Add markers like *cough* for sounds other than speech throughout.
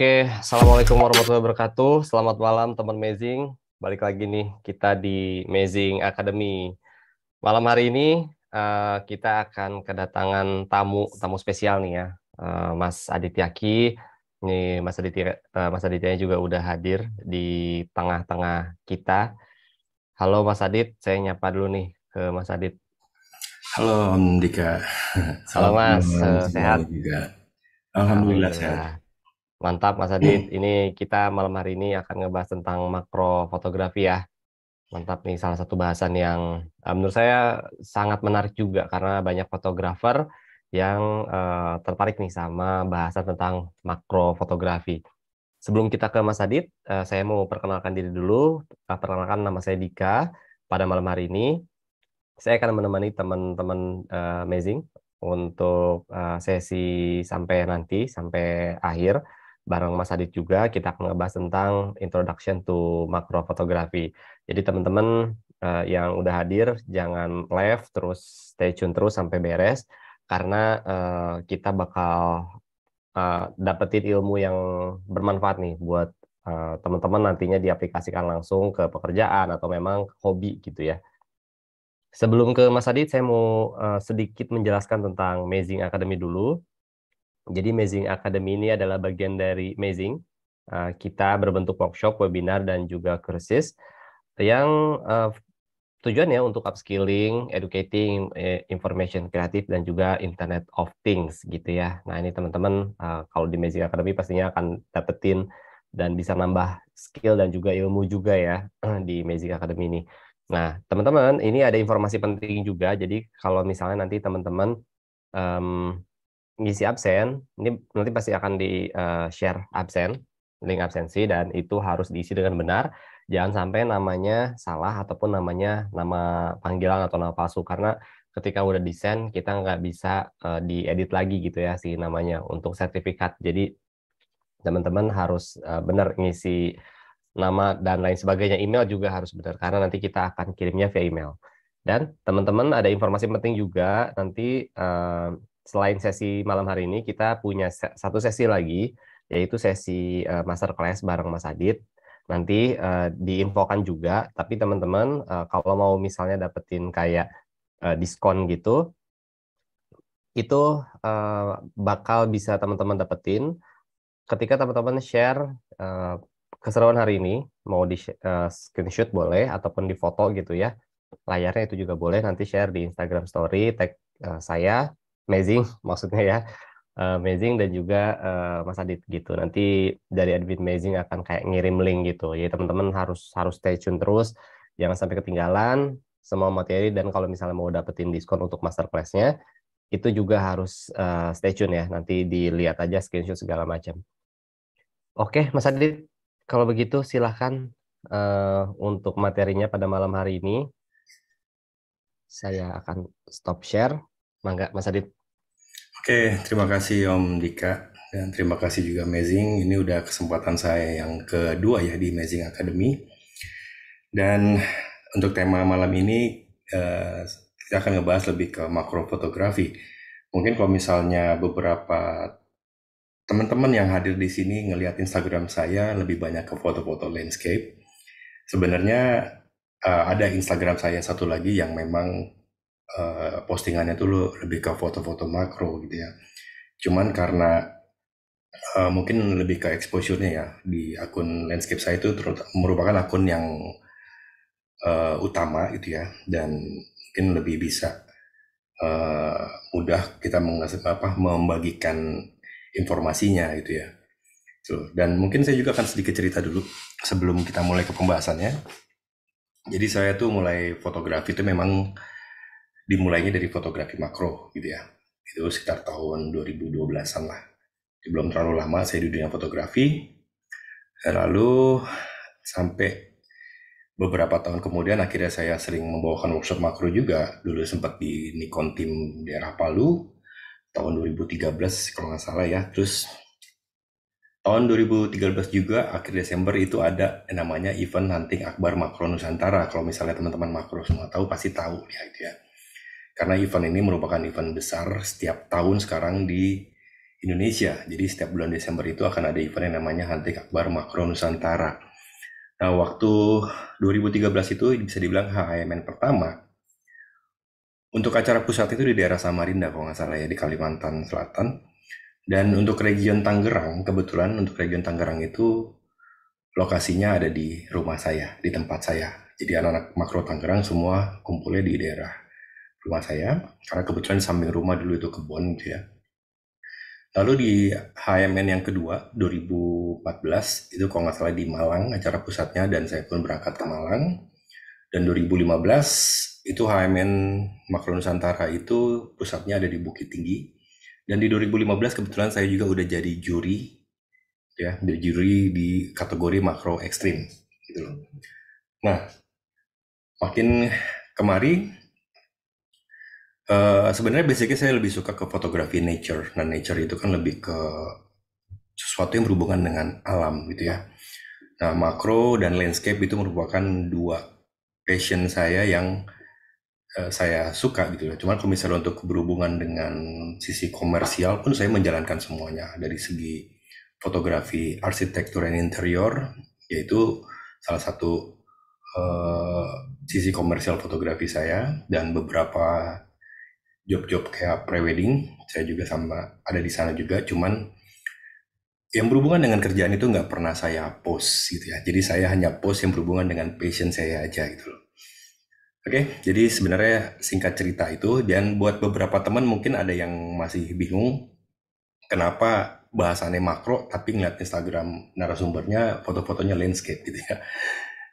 Oke, assalamualaikum warahmatullahi wabarakatuh. Selamat malam teman Amazing. Balik lagi nih kita di Amazing Academy. Malam hari ini uh, kita akan kedatangan tamu tamu spesial nih ya, uh, Mas Aditya Ki. Ini Mas Aditya uh, Mas Aditya juga udah hadir di tengah-tengah kita. Halo Mas Adit, saya nyapa dulu nih ke Mas Adit. Halo Om Dika. Halo Mas, sehat? Juga. Alhamdulillah, Alhamdulillah sehat. Mantap Mas Adit, *clears throat* ini kita malam hari ini akan ngebahas tentang makro fotografi ya. Mantap nih salah satu bahasan yang eh, menurut saya sangat menarik juga karena banyak fotografer yang uh, tertarik nih sama bahasan tentang makro fotografi. Sebelum kita ke Mas Adit, uh, saya mau perkenalkan diri dulu. Uh, perkenalkan nama saya Dika. Pada malam hari ini saya akan menemani teman-teman uh, amazing untuk uh, sesi sampai nanti sampai akhir bareng Mas Adit juga kita akan ngebahas tentang Introduction to Macro Photography. Jadi teman-teman uh, yang udah hadir jangan left terus stay tune terus sampai beres karena uh, kita bakal uh, dapetin ilmu yang bermanfaat nih buat teman-teman nantinya diaplikasikan langsung ke pekerjaan atau memang hobi gitu ya. Sebelum ke Mas Adit, saya mau sedikit menjelaskan tentang Amazing Academy dulu. Jadi Amazing Academy ini adalah bagian dari Amazing. Ah, kita berbentuk workshop, webinar, dan juga kursus yang ah, tujuannya untuk upskilling, educating, eh, information kreatif, dan juga Internet of Things gitu ya. Nah ini teman-teman ah, kalau di Amazing Academy pastinya akan dapetin dan bisa nambah skill dan juga ilmu juga ya *clears throat* di Amazing Academy ini. Nah, teman-teman, ini ada informasi penting juga. Jadi kalau misalnya nanti teman-teman mmm, ngisi absen, ini nanti pasti akan di uh, share absen, link absensi dan itu harus diisi dengan benar. Jangan sampai namanya salah ataupun namanya nama panggilan atau nama palsu karena ketika udah desain kita nggak bisa uh, diedit lagi gitu ya si namanya untuk sertifikat. Jadi teman-teman harus uh, benar ngisi nama dan lain sebagainya. Email juga harus benar karena nanti kita akan kirimnya via email. Dan teman-teman ada informasi penting juga nanti uh, selain sesi malam hari ini kita punya satu sesi lagi yaitu sesi uh, masterclass bareng Mas Adit. Nanti uh, diinfokan juga, tapi teman-teman uh, kalau mau misalnya dapetin kayak uh, diskon gitu, itu uh, bakal bisa teman-teman dapetin ketika teman-teman share uh, keseruan hari ini, mau di uh, screenshot boleh ataupun di foto gitu ya, layarnya itu juga boleh nanti share di Instagram Story tag uh, saya amazing *laughs* maksudnya ya eh, amazing dan juga uh, Mas Adit gitu. Nanti dari admin amazing akan kayak ngirim link gitu. Jadi teman-teman harus harus stay tune terus, jangan sampai ketinggalan semua materi dan kalau misalnya mau dapetin diskon untuk masterclassnya itu juga harus uh, stay tune ya. Nanti dilihat aja screenshot segala macam. Oke, Mas Adit, kalau begitu silahkan uh, untuk materinya pada malam hari ini. Saya akan stop share. Mangga, Mas Adit. Oke, terima kasih Om Dika dan terima kasih juga Amazing. Ini udah kesempatan saya yang kedua ya di Amazing Academy. Dan untuk tema malam ini eh, kita akan ngebahas lebih ke makro fotografi. Mungkin kalau misalnya beberapa teman-teman yang hadir di sini ngelihat Instagram saya lebih banyak ke foto-foto landscape. Sebenarnya eh, ada Instagram saya satu lagi yang memang Eh, postingannya tuh lo lebih ke foto-foto makro gitu ya cuman karena uh, mungkin lebih ke exposure-nya ya di akun landscape saya itu merupakan akun yang uh, utama gitu ya dan mungkin lebih bisa uh, mudah kita mengasih apa membagikan informasinya gitu ya so, dan mungkin saya juga akan sedikit cerita dulu sebelum kita mulai ke pembahasannya jadi saya tuh mulai fotografi itu memang dimulainya dari fotografi makro gitu ya. Itu sekitar tahun 2012-an lah. Belum terlalu lama saya di dunia fotografi. Lalu sampai beberapa tahun kemudian akhirnya saya sering membawakan workshop makro juga. Dulu sempat di Nikon tim daerah Palu tahun 2013 kalau nggak salah ya. Terus tahun 2013 juga akhir Desember itu ada namanya event hunting akbar makro Nusantara. Kalau misalnya teman-teman makro semua tahu pasti tahu ya gitu ya karena event ini merupakan event besar setiap tahun sekarang di Indonesia. Jadi setiap bulan Desember itu akan ada event yang namanya Hantik Akbar Makro Nusantara. Nah, waktu 2013 itu bisa dibilang HIMN pertama. Untuk acara pusat itu di daerah Samarinda kalau nggak salah ya, di Kalimantan Selatan. Dan untuk region Tangerang, kebetulan untuk region Tangerang itu lokasinya ada di rumah saya, di tempat saya. Jadi anak-anak makro Tangerang semua kumpulnya di daerah rumah saya karena kebetulan samping rumah dulu itu kebun gitu ya. Lalu di HMN yang kedua 2014 itu kalau nggak salah di Malang acara pusatnya dan saya pun berangkat ke Malang dan 2015 itu HMN Makro Nusantara itu pusatnya ada di Bukit Tinggi dan di 2015 kebetulan saya juga udah jadi juri ya jadi juri di kategori makro ekstrim gitu loh. Nah makin kemari Eh, sebenarnya basicnya saya lebih suka ke fotografi nature. Nah, nature itu kan lebih ke sesuatu yang berhubungan dengan alam gitu ya. Nah, makro dan landscape itu merupakan dua passion saya yang uh, saya suka gitu ya. Cuman kalau misalnya untuk berhubungan dengan sisi komersial pun saya menjalankan semuanya dari segi fotografi, arsitektur dan interior yaitu salah satu uh, sisi komersial fotografi saya dan beberapa job-job kayak prewedding saya juga sama ada di sana juga cuman yang berhubungan dengan kerjaan itu nggak pernah saya post gitu ya jadi saya hanya post yang berhubungan dengan passion saya aja gitu loh oke okay, jadi sebenarnya singkat cerita itu dan buat beberapa teman mungkin ada yang masih bingung kenapa bahasannya makro tapi ngeliat Instagram narasumbernya foto-fotonya landscape gitu ya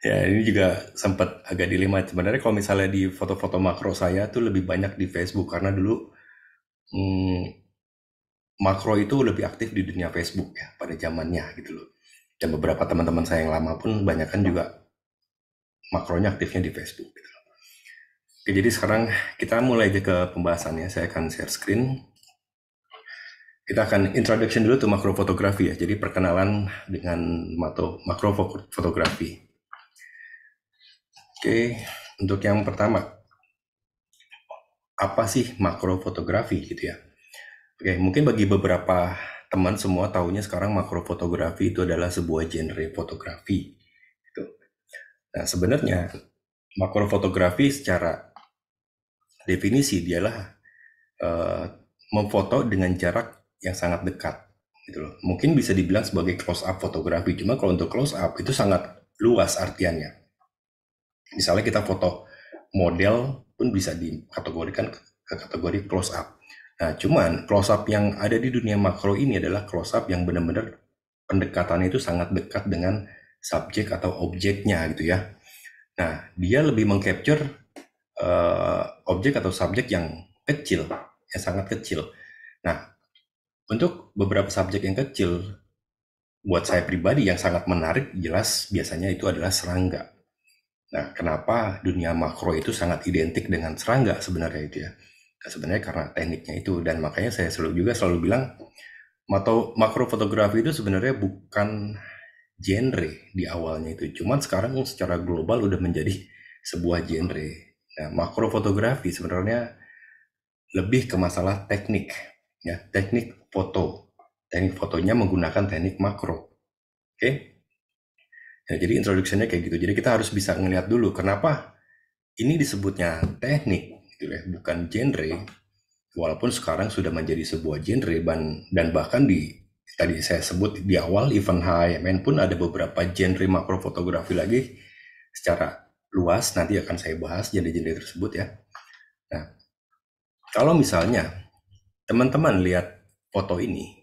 Ya ini juga sempat agak dilema. Sebenarnya kalau misalnya di foto-foto makro saya tuh lebih banyak di Facebook karena dulu hmm, makro itu lebih aktif di dunia Facebook ya pada zamannya gitu loh. Dan beberapa teman-teman saya yang lama pun banyak juga makronya aktifnya di Facebook gitu loh. Oke, jadi sekarang kita mulai aja ke pembahasannya. Saya akan share screen. Kita akan introduction dulu tuh makro fotografi ya. Jadi perkenalan dengan makro fotografi. Oke, untuk yang pertama, apa sih makro fotografi gitu ya? Oke, mungkin bagi beberapa teman semua tahunya sekarang makro fotografi itu adalah sebuah genre fotografi. Gitu. Nah, sebenarnya makro fotografi secara definisi dialah uh, memfoto dengan jarak yang sangat dekat gitu loh. Mungkin bisa dibilang sebagai close up fotografi, cuma kalau untuk close up itu sangat luas artiannya misalnya kita foto model pun bisa dikategorikan ke kategori close up. Nah, cuman close up yang ada di dunia makro ini adalah close up yang benar-benar pendekatannya itu sangat dekat dengan subjek atau objeknya gitu ya. Nah, dia lebih mengcapture uh, objek atau subjek yang kecil, yang sangat kecil. Nah, untuk beberapa subjek yang kecil, buat saya pribadi yang sangat menarik jelas biasanya itu adalah serangga Nah, kenapa dunia makro itu sangat identik dengan serangga sebenarnya itu ya? Nah, sebenarnya karena tekniknya itu dan makanya saya selalu juga selalu bilang atau makro fotografi itu sebenarnya bukan genre di awalnya itu. Cuman sekarang secara global udah menjadi sebuah genre. Nah, makro fotografi sebenarnya lebih ke masalah teknik ya, teknik foto. Teknik fotonya menggunakan teknik makro. Oke. Okay? Ya, jadi introduction kayak gitu. Jadi kita harus bisa ngeliat dulu kenapa ini disebutnya teknik gitu ya, bukan genre. Walaupun sekarang sudah menjadi sebuah genre dan, dan bahkan di tadi saya sebut di awal event HMN pun ada beberapa genre makrofotografi lagi secara luas nanti akan saya bahas genre-genre tersebut ya. Nah, kalau misalnya teman-teman lihat foto ini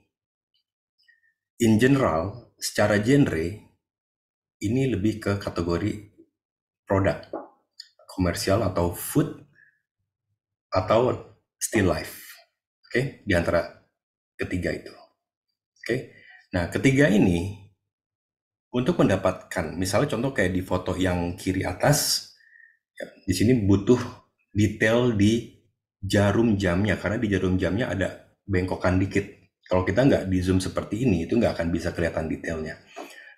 in general secara genre ini lebih ke kategori produk komersial atau food atau still life. Oke, okay? di antara ketiga itu. Oke. Okay? Nah, ketiga ini untuk mendapatkan, misalnya contoh kayak di foto yang kiri atas, ya, di sini butuh detail di jarum jamnya karena di jarum jamnya ada bengkokan dikit. Kalau kita nggak di zoom seperti ini, itu nggak akan bisa kelihatan detailnya.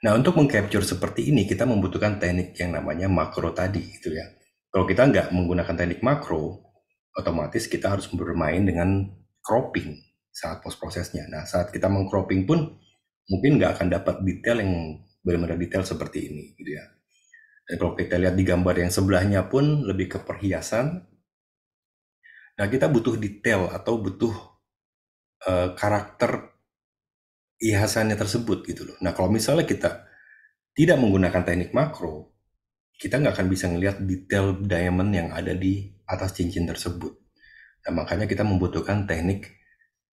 Nah, untuk mengcapture seperti ini kita membutuhkan teknik yang namanya makro tadi gitu ya. Kalau kita nggak menggunakan teknik makro, otomatis kita harus bermain dengan cropping saat post prosesnya. Nah, saat kita mengcropping pun mungkin nggak akan dapat detail yang benar-benar detail seperti ini gitu ya. Dan kalau kita lihat di gambar yang sebelahnya pun lebih ke perhiasan. Nah, kita butuh detail atau butuh uh, karakter ihasannya tersebut gitu loh. Nah kalau misalnya kita tidak menggunakan teknik makro, kita nggak akan bisa melihat detail diamond yang ada di atas cincin tersebut. Nah makanya kita membutuhkan teknik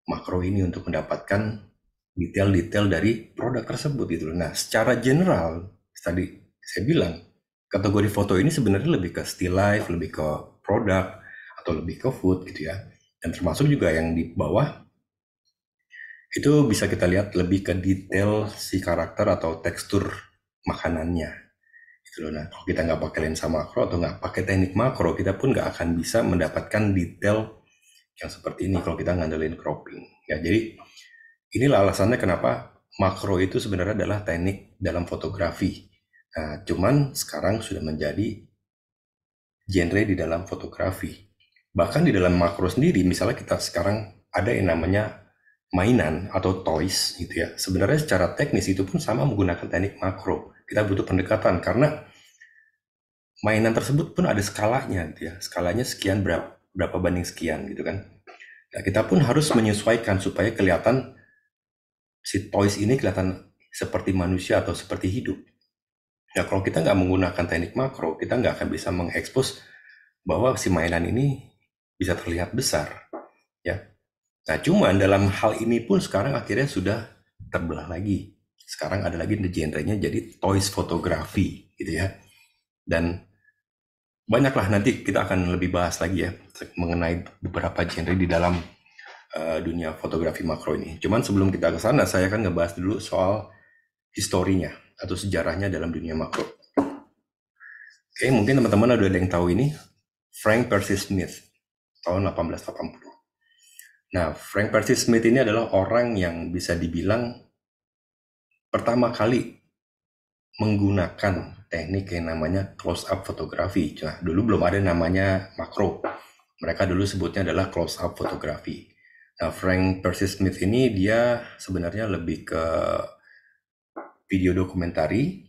makro ini untuk mendapatkan detail-detail dari produk tersebut gitu loh. Nah secara general tadi saya bilang kategori foto ini sebenarnya lebih ke still life, lebih ke produk atau lebih ke food gitu ya. Dan termasuk juga yang di bawah itu bisa kita lihat lebih ke detail si karakter atau tekstur makanannya. Gitu loh. Nah, kalau kita nggak pakai lensa makro atau nggak pakai teknik makro, kita pun nggak akan bisa mendapatkan detail yang seperti ini kalau kita ngandelin cropping. Ya, jadi inilah alasannya kenapa makro itu sebenarnya adalah teknik dalam fotografi. Nah, cuman sekarang sudah menjadi genre di dalam fotografi. Bahkan di dalam makro sendiri, misalnya kita sekarang ada yang namanya mainan atau toys gitu ya. Sebenarnya secara teknis itu pun sama menggunakan teknik makro. Kita butuh pendekatan karena mainan tersebut pun ada skalanya gitu ya. Skalanya sekian berapa, berapa banding sekian gitu kan. Nah, kita pun harus menyesuaikan supaya kelihatan si toys ini kelihatan seperti manusia atau seperti hidup. Nah, kalau kita nggak menggunakan teknik makro, kita nggak akan bisa mengekspos bahwa si mainan ini bisa terlihat besar Nah, cuman dalam hal ini pun sekarang akhirnya sudah terbelah lagi. Sekarang ada lagi genre-nya jadi toys fotografi gitu ya. Dan banyaklah nanti kita akan lebih bahas lagi ya mengenai beberapa genre di dalam uh, dunia fotografi makro ini. Cuman sebelum kita ke sana saya akan ngebahas dulu soal historinya atau sejarahnya dalam dunia makro. Oke, mungkin teman-teman ada yang tahu ini Frank Percy Smith tahun 1880. Nah, Frank Percy Smith ini adalah orang yang bisa dibilang pertama kali menggunakan teknik yang namanya close up fotografi. Nah, dulu belum ada namanya makro. Mereka dulu sebutnya adalah close up fotografi. Nah, Frank Percy Smith ini dia sebenarnya lebih ke video dokumentari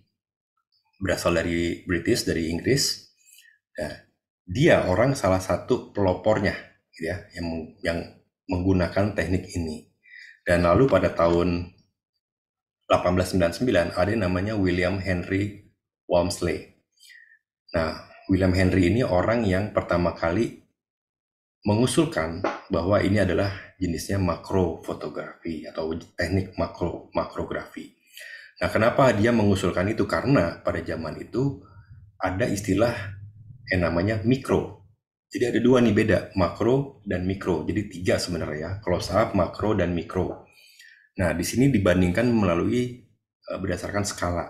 berasal dari British dari Inggris. Nah, dia orang salah satu pelopornya gitu ya yang yang menggunakan teknik ini. Dan lalu pada tahun 1899 ada yang namanya William Henry Walmsley. Nah, William Henry ini orang yang pertama kali mengusulkan bahwa ini adalah jenisnya makrofotografi atau teknik makro makrografi. Nah, kenapa dia mengusulkan itu? Karena pada zaman itu ada istilah yang namanya mikro jadi ada dua nih beda, makro dan mikro. Jadi tiga sebenarnya ya, close up, makro, dan mikro. Nah, di sini dibandingkan melalui uh, berdasarkan skala.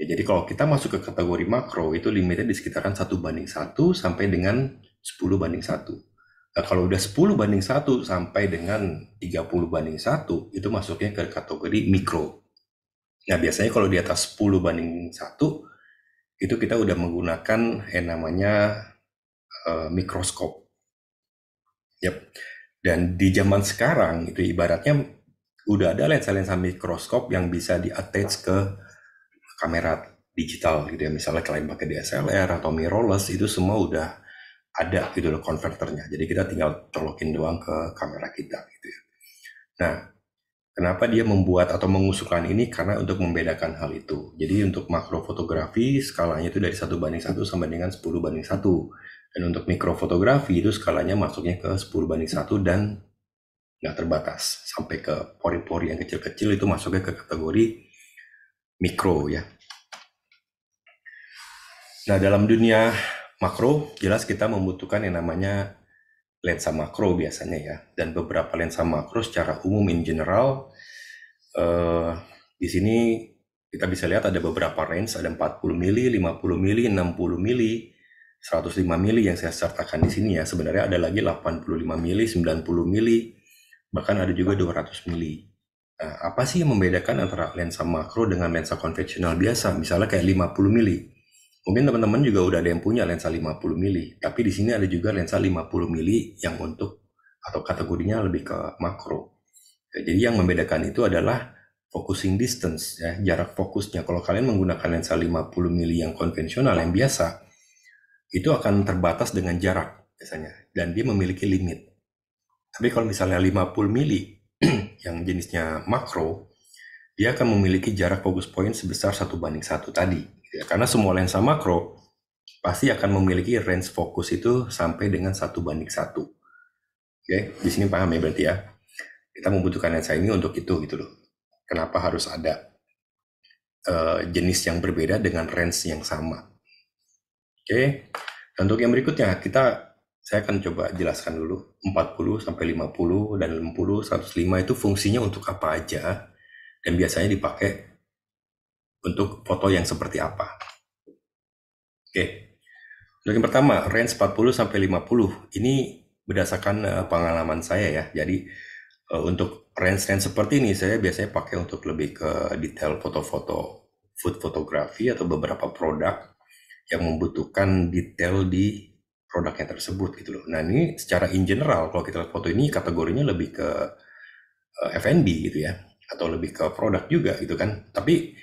Ya, jadi kalau kita masuk ke kategori makro, itu limitnya di sekitaran 1 banding 1 sampai dengan 10 banding 1. Nah, kalau udah 10 banding 1 sampai dengan 30 banding 1, itu masuknya ke kategori mikro. Nah, biasanya kalau di atas 10 banding 1, itu kita udah menggunakan yang namanya Eh, mikroskop. Yep. Dan di zaman sekarang itu ibaratnya udah ada lensa-lensa mikroskop yang bisa di-attach ke kamera digital gitu ya. Misalnya kalian pakai DSLR atau mirrorless itu semua udah ada gitu loh konverternya. Jadi kita tinggal colokin doang ke kamera kita gitu ya. Nah, kenapa dia membuat atau mengusulkan ini karena untuk membedakan hal itu. Jadi untuk makro fotografi skalanya itu dari satu banding satu sama dengan 10 banding satu dan untuk mikrofotografi itu skalanya masuknya ke 10 banding 1 dan nggak terbatas. Sampai ke pori-pori yang kecil-kecil itu masuknya ke kategori mikro ya. Nah dalam dunia makro jelas kita membutuhkan yang namanya lensa makro biasanya ya. Dan beberapa lensa makro secara umum in general eh, di sini kita bisa lihat ada beberapa range, ada 40 mili, 50 mili, 60 mili, 105 mili yang saya sertakan di sini ya sebenarnya ada lagi 85 mili 90 mili bahkan ada juga 200 mili nah, apa sih yang membedakan antara lensa makro dengan lensa konvensional biasa misalnya kayak 50 mili mungkin teman-teman juga udah ada yang punya lensa 50 mili tapi di sini ada juga lensa 50 mili yang untuk atau kategorinya lebih ke makro jadi yang membedakan itu adalah focusing distance ya jarak fokusnya kalau kalian menggunakan lensa 50 mili yang konvensional yang biasa itu akan terbatas dengan jarak biasanya dan dia memiliki limit. Tapi kalau misalnya 50 mili *clears throat* yang jenisnya makro, dia akan memiliki jarak fokus point sebesar satu banding satu tadi. Gitu ya, karena semua lensa makro pasti akan memiliki range fokus itu sampai dengan satu banding satu. Oke, di sini paham ya berarti ya. Kita membutuhkan lensa ini untuk itu gitu loh. Kenapa harus ada uh, jenis yang berbeda dengan range yang sama? Oke. Untuk yang berikutnya kita saya akan coba jelaskan dulu 40 sampai 50 dan 60 105 itu fungsinya untuk apa aja dan biasanya dipakai untuk foto yang seperti apa. Oke. Untuk yang pertama, range 40 sampai 50. Ini berdasarkan eh, pengalaman saya ya. Jadi eh, untuk range-range seperti ini saya biasanya pakai untuk lebih ke detail foto-foto food photography atau beberapa produk yang membutuhkan detail di produknya tersebut gitu loh. Nah ini secara in general kalau kita lihat foto ini kategorinya lebih ke eh, F&B gitu ya atau lebih ke produk juga gitu kan. Tapi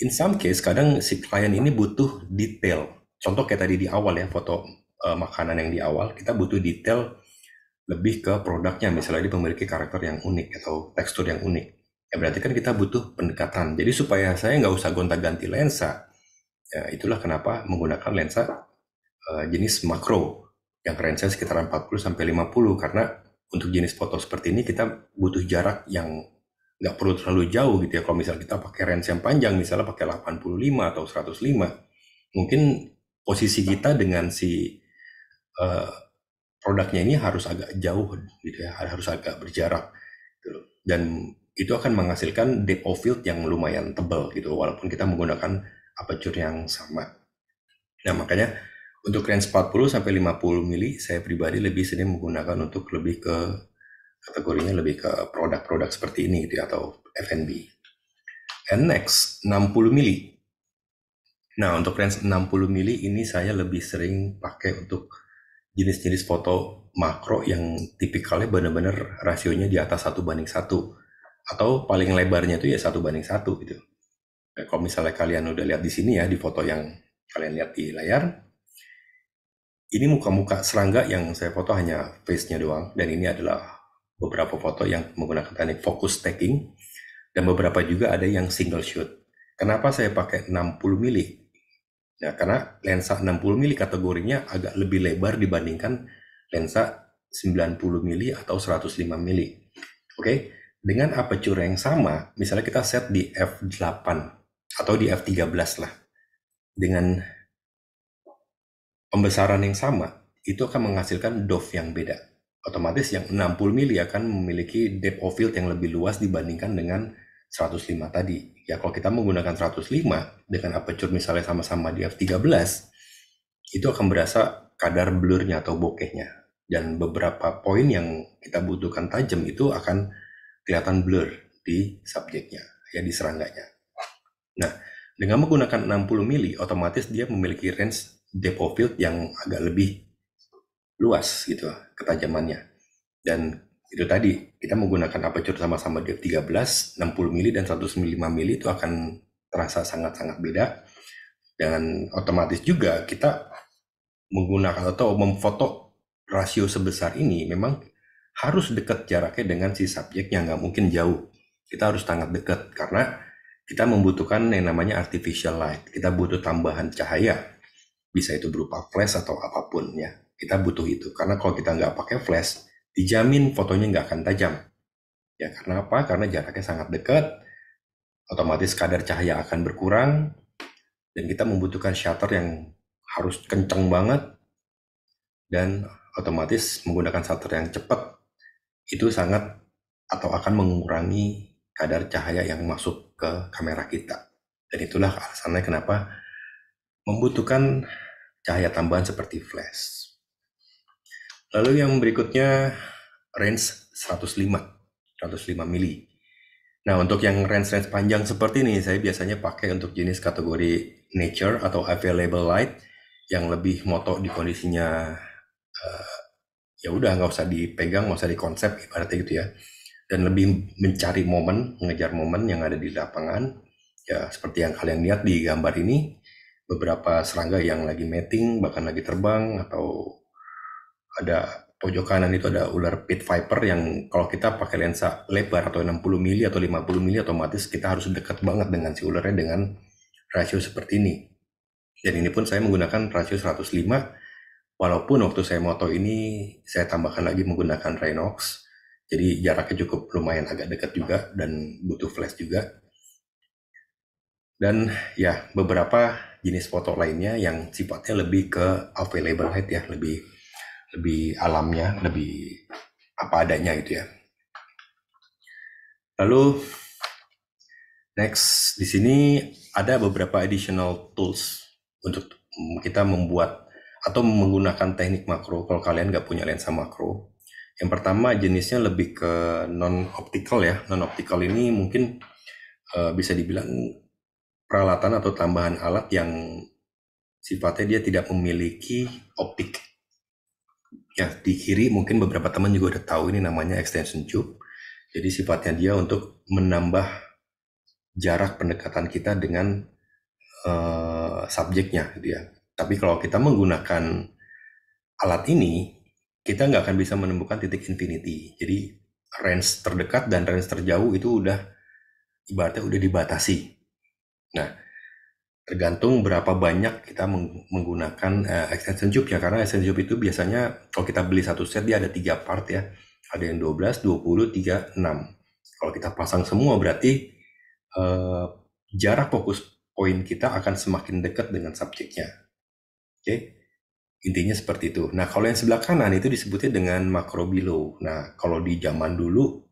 in some case kadang si klien ini butuh detail. Contoh kayak tadi di awal ya foto uh, makanan yang di awal kita butuh detail lebih ke produknya misalnya dia memiliki karakter yang unik atau tekstur yang unik. Ya berarti kan kita butuh pendekatan. Jadi supaya saya nggak usah gonta-ganti lensa, Ya, itulah kenapa menggunakan lensa uh, jenis makro yang range sekitar 40 sampai 50 karena untuk jenis foto seperti ini kita butuh jarak yang nggak perlu terlalu jauh gitu ya. Kalau misalnya kita pakai range yang panjang, misalnya pakai 85 atau 105, mungkin posisi kita dengan si uh, produknya ini harus agak jauh gitu ya, harus agak berjarak. Gitu. Dan itu akan menghasilkan depth of field yang lumayan tebal gitu, walaupun kita menggunakan apa yang sama. Nah, makanya untuk range 40 sampai 50 mili saya pribadi lebih sering menggunakan untuk lebih ke kategorinya lebih ke produk-produk seperti ini gitu ya, atau F&B. And next 60 mili. Nah, untuk range 60 mili ini saya lebih sering pakai untuk jenis-jenis foto makro yang tipikalnya benar-benar rasionya di atas satu banding satu atau paling lebarnya itu ya satu banding satu gitu. Eh, kalau misalnya kalian udah lihat di sini ya, di foto yang kalian lihat di layar, ini muka-muka serangga yang saya foto hanya face-nya doang, dan ini adalah beberapa foto yang menggunakan teknik focus stacking dan beberapa juga ada yang single shoot. Kenapa saya pakai 60 mili? Nah, karena lensa 60 mili kategorinya agak lebih lebar dibandingkan lensa 90 mili atau 105 mili. Oke, okay? dengan aperture yang sama, misalnya kita set di f8 atau di F13 lah dengan pembesaran yang sama itu akan menghasilkan DOF yang beda. Otomatis yang 60 mili akan memiliki depth of field yang lebih luas dibandingkan dengan 105 tadi. Ya kalau kita menggunakan 105 dengan aperture misalnya sama-sama di F13 itu akan berasa kadar blurnya atau bokehnya dan beberapa poin yang kita butuhkan tajam itu akan kelihatan blur di subjeknya ya di serangganya. Nah, dengan menggunakan 60 mili, otomatis dia memiliki range depth of field yang agak lebih luas gitu ketajamannya. Dan itu tadi, kita menggunakan aperture sama-sama depth 13, 60 mili dan 105 mili itu akan terasa sangat-sangat beda. Dan otomatis juga kita menggunakan atau memfoto rasio sebesar ini memang harus dekat jaraknya dengan si subjeknya, nggak mungkin jauh. Kita harus sangat dekat karena kita membutuhkan yang namanya artificial light. Kita butuh tambahan cahaya, bisa itu berupa flash atau apapun ya. Kita butuh itu karena kalau kita nggak pakai flash, dijamin fotonya nggak akan tajam. Ya karena apa? Karena jaraknya sangat dekat, otomatis kadar cahaya akan berkurang, dan kita membutuhkan shutter yang harus kenceng banget, dan otomatis menggunakan shutter yang cepat itu sangat atau akan mengurangi kadar cahaya yang masuk ke kamera kita. Dan itulah alasannya kenapa membutuhkan cahaya tambahan seperti flash. Lalu yang berikutnya range 105, 105 mili. Nah, untuk yang range-range panjang seperti ini, saya biasanya pakai untuk jenis kategori nature atau available light yang lebih moto di kondisinya uh, ya udah nggak usah dipegang, nggak usah dikonsep, ibaratnya gitu ya dan lebih mencari momen, mengejar momen yang ada di lapangan. Ya, seperti yang kalian lihat di gambar ini, beberapa serangga yang lagi mating, bahkan lagi terbang, atau ada pojok kanan itu ada ular pit viper yang kalau kita pakai lensa lebar atau 60 mili atau 50 mili otomatis kita harus dekat banget dengan si ularnya dengan rasio seperti ini. Dan ini pun saya menggunakan rasio 105, walaupun waktu saya moto ini saya tambahkan lagi menggunakan Rhinox, jadi jaraknya cukup lumayan agak dekat juga dan butuh flash juga. Dan ya beberapa jenis foto lainnya yang sifatnya lebih ke available light ya, lebih lebih alamnya, lebih apa adanya gitu ya. Lalu next di sini ada beberapa additional tools untuk kita membuat atau menggunakan teknik makro kalau kalian nggak punya lensa makro yang pertama jenisnya lebih ke non optical ya. Non optical ini mungkin uh, bisa dibilang peralatan atau tambahan alat yang sifatnya dia tidak memiliki optik. Ya, di kiri mungkin beberapa teman juga udah tahu ini namanya extension tube. Jadi sifatnya dia untuk menambah jarak pendekatan kita dengan uh, subjeknya dia gitu ya. Tapi kalau kita menggunakan alat ini kita nggak akan bisa menemukan titik infinity. Jadi range terdekat dan range terjauh itu udah ibaratnya udah dibatasi. Nah, tergantung berapa banyak kita menggunakan uh, extension tube ya karena extension tube itu biasanya kalau kita beli satu set dia ada tiga part ya. Ada yang 12, 20, 3, 6. Kalau kita pasang semua berarti uh, jarak fokus poin kita akan semakin dekat dengan subjeknya. Oke. Okay? Intinya seperti itu. Nah, kalau yang sebelah kanan itu disebutnya dengan makrobilo. Nah, kalau di zaman dulu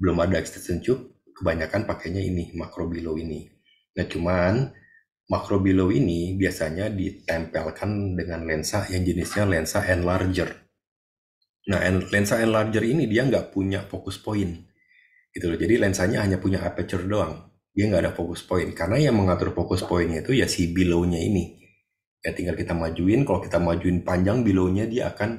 belum ada extension tube, kebanyakan pakainya ini, makrobilo ini. Nah, cuman makrobilo ini biasanya ditempelkan dengan lensa yang jenisnya lensa enlarger. Nah, lensa enlarger ini dia nggak punya focus point. Gitu loh. Jadi lensanya hanya punya aperture doang. Dia nggak ada focus point. Karena yang mengatur focus pointnya itu ya si below-nya ini ya tinggal kita majuin kalau kita majuin panjang bilonya dia akan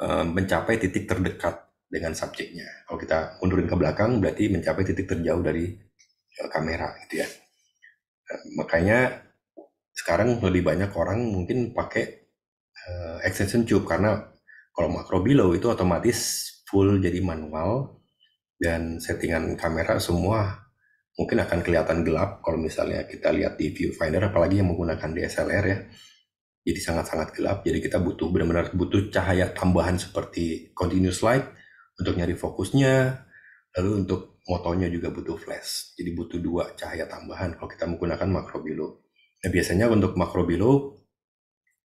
uh, mencapai titik terdekat dengan subjeknya kalau kita mundurin ke belakang berarti mencapai titik terjauh dari uh, kamera gitu ya nah, makanya sekarang lebih banyak orang mungkin pakai uh, extension tube karena kalau makro below itu otomatis full jadi manual dan settingan kamera semua mungkin akan kelihatan gelap kalau misalnya kita lihat di viewfinder apalagi yang menggunakan DSLR ya jadi sangat-sangat gelap jadi kita butuh benar-benar butuh cahaya tambahan seperti continuous light untuk nyari fokusnya lalu untuk motonya juga butuh flash jadi butuh dua cahaya tambahan kalau kita menggunakan macro below nah, biasanya untuk macro below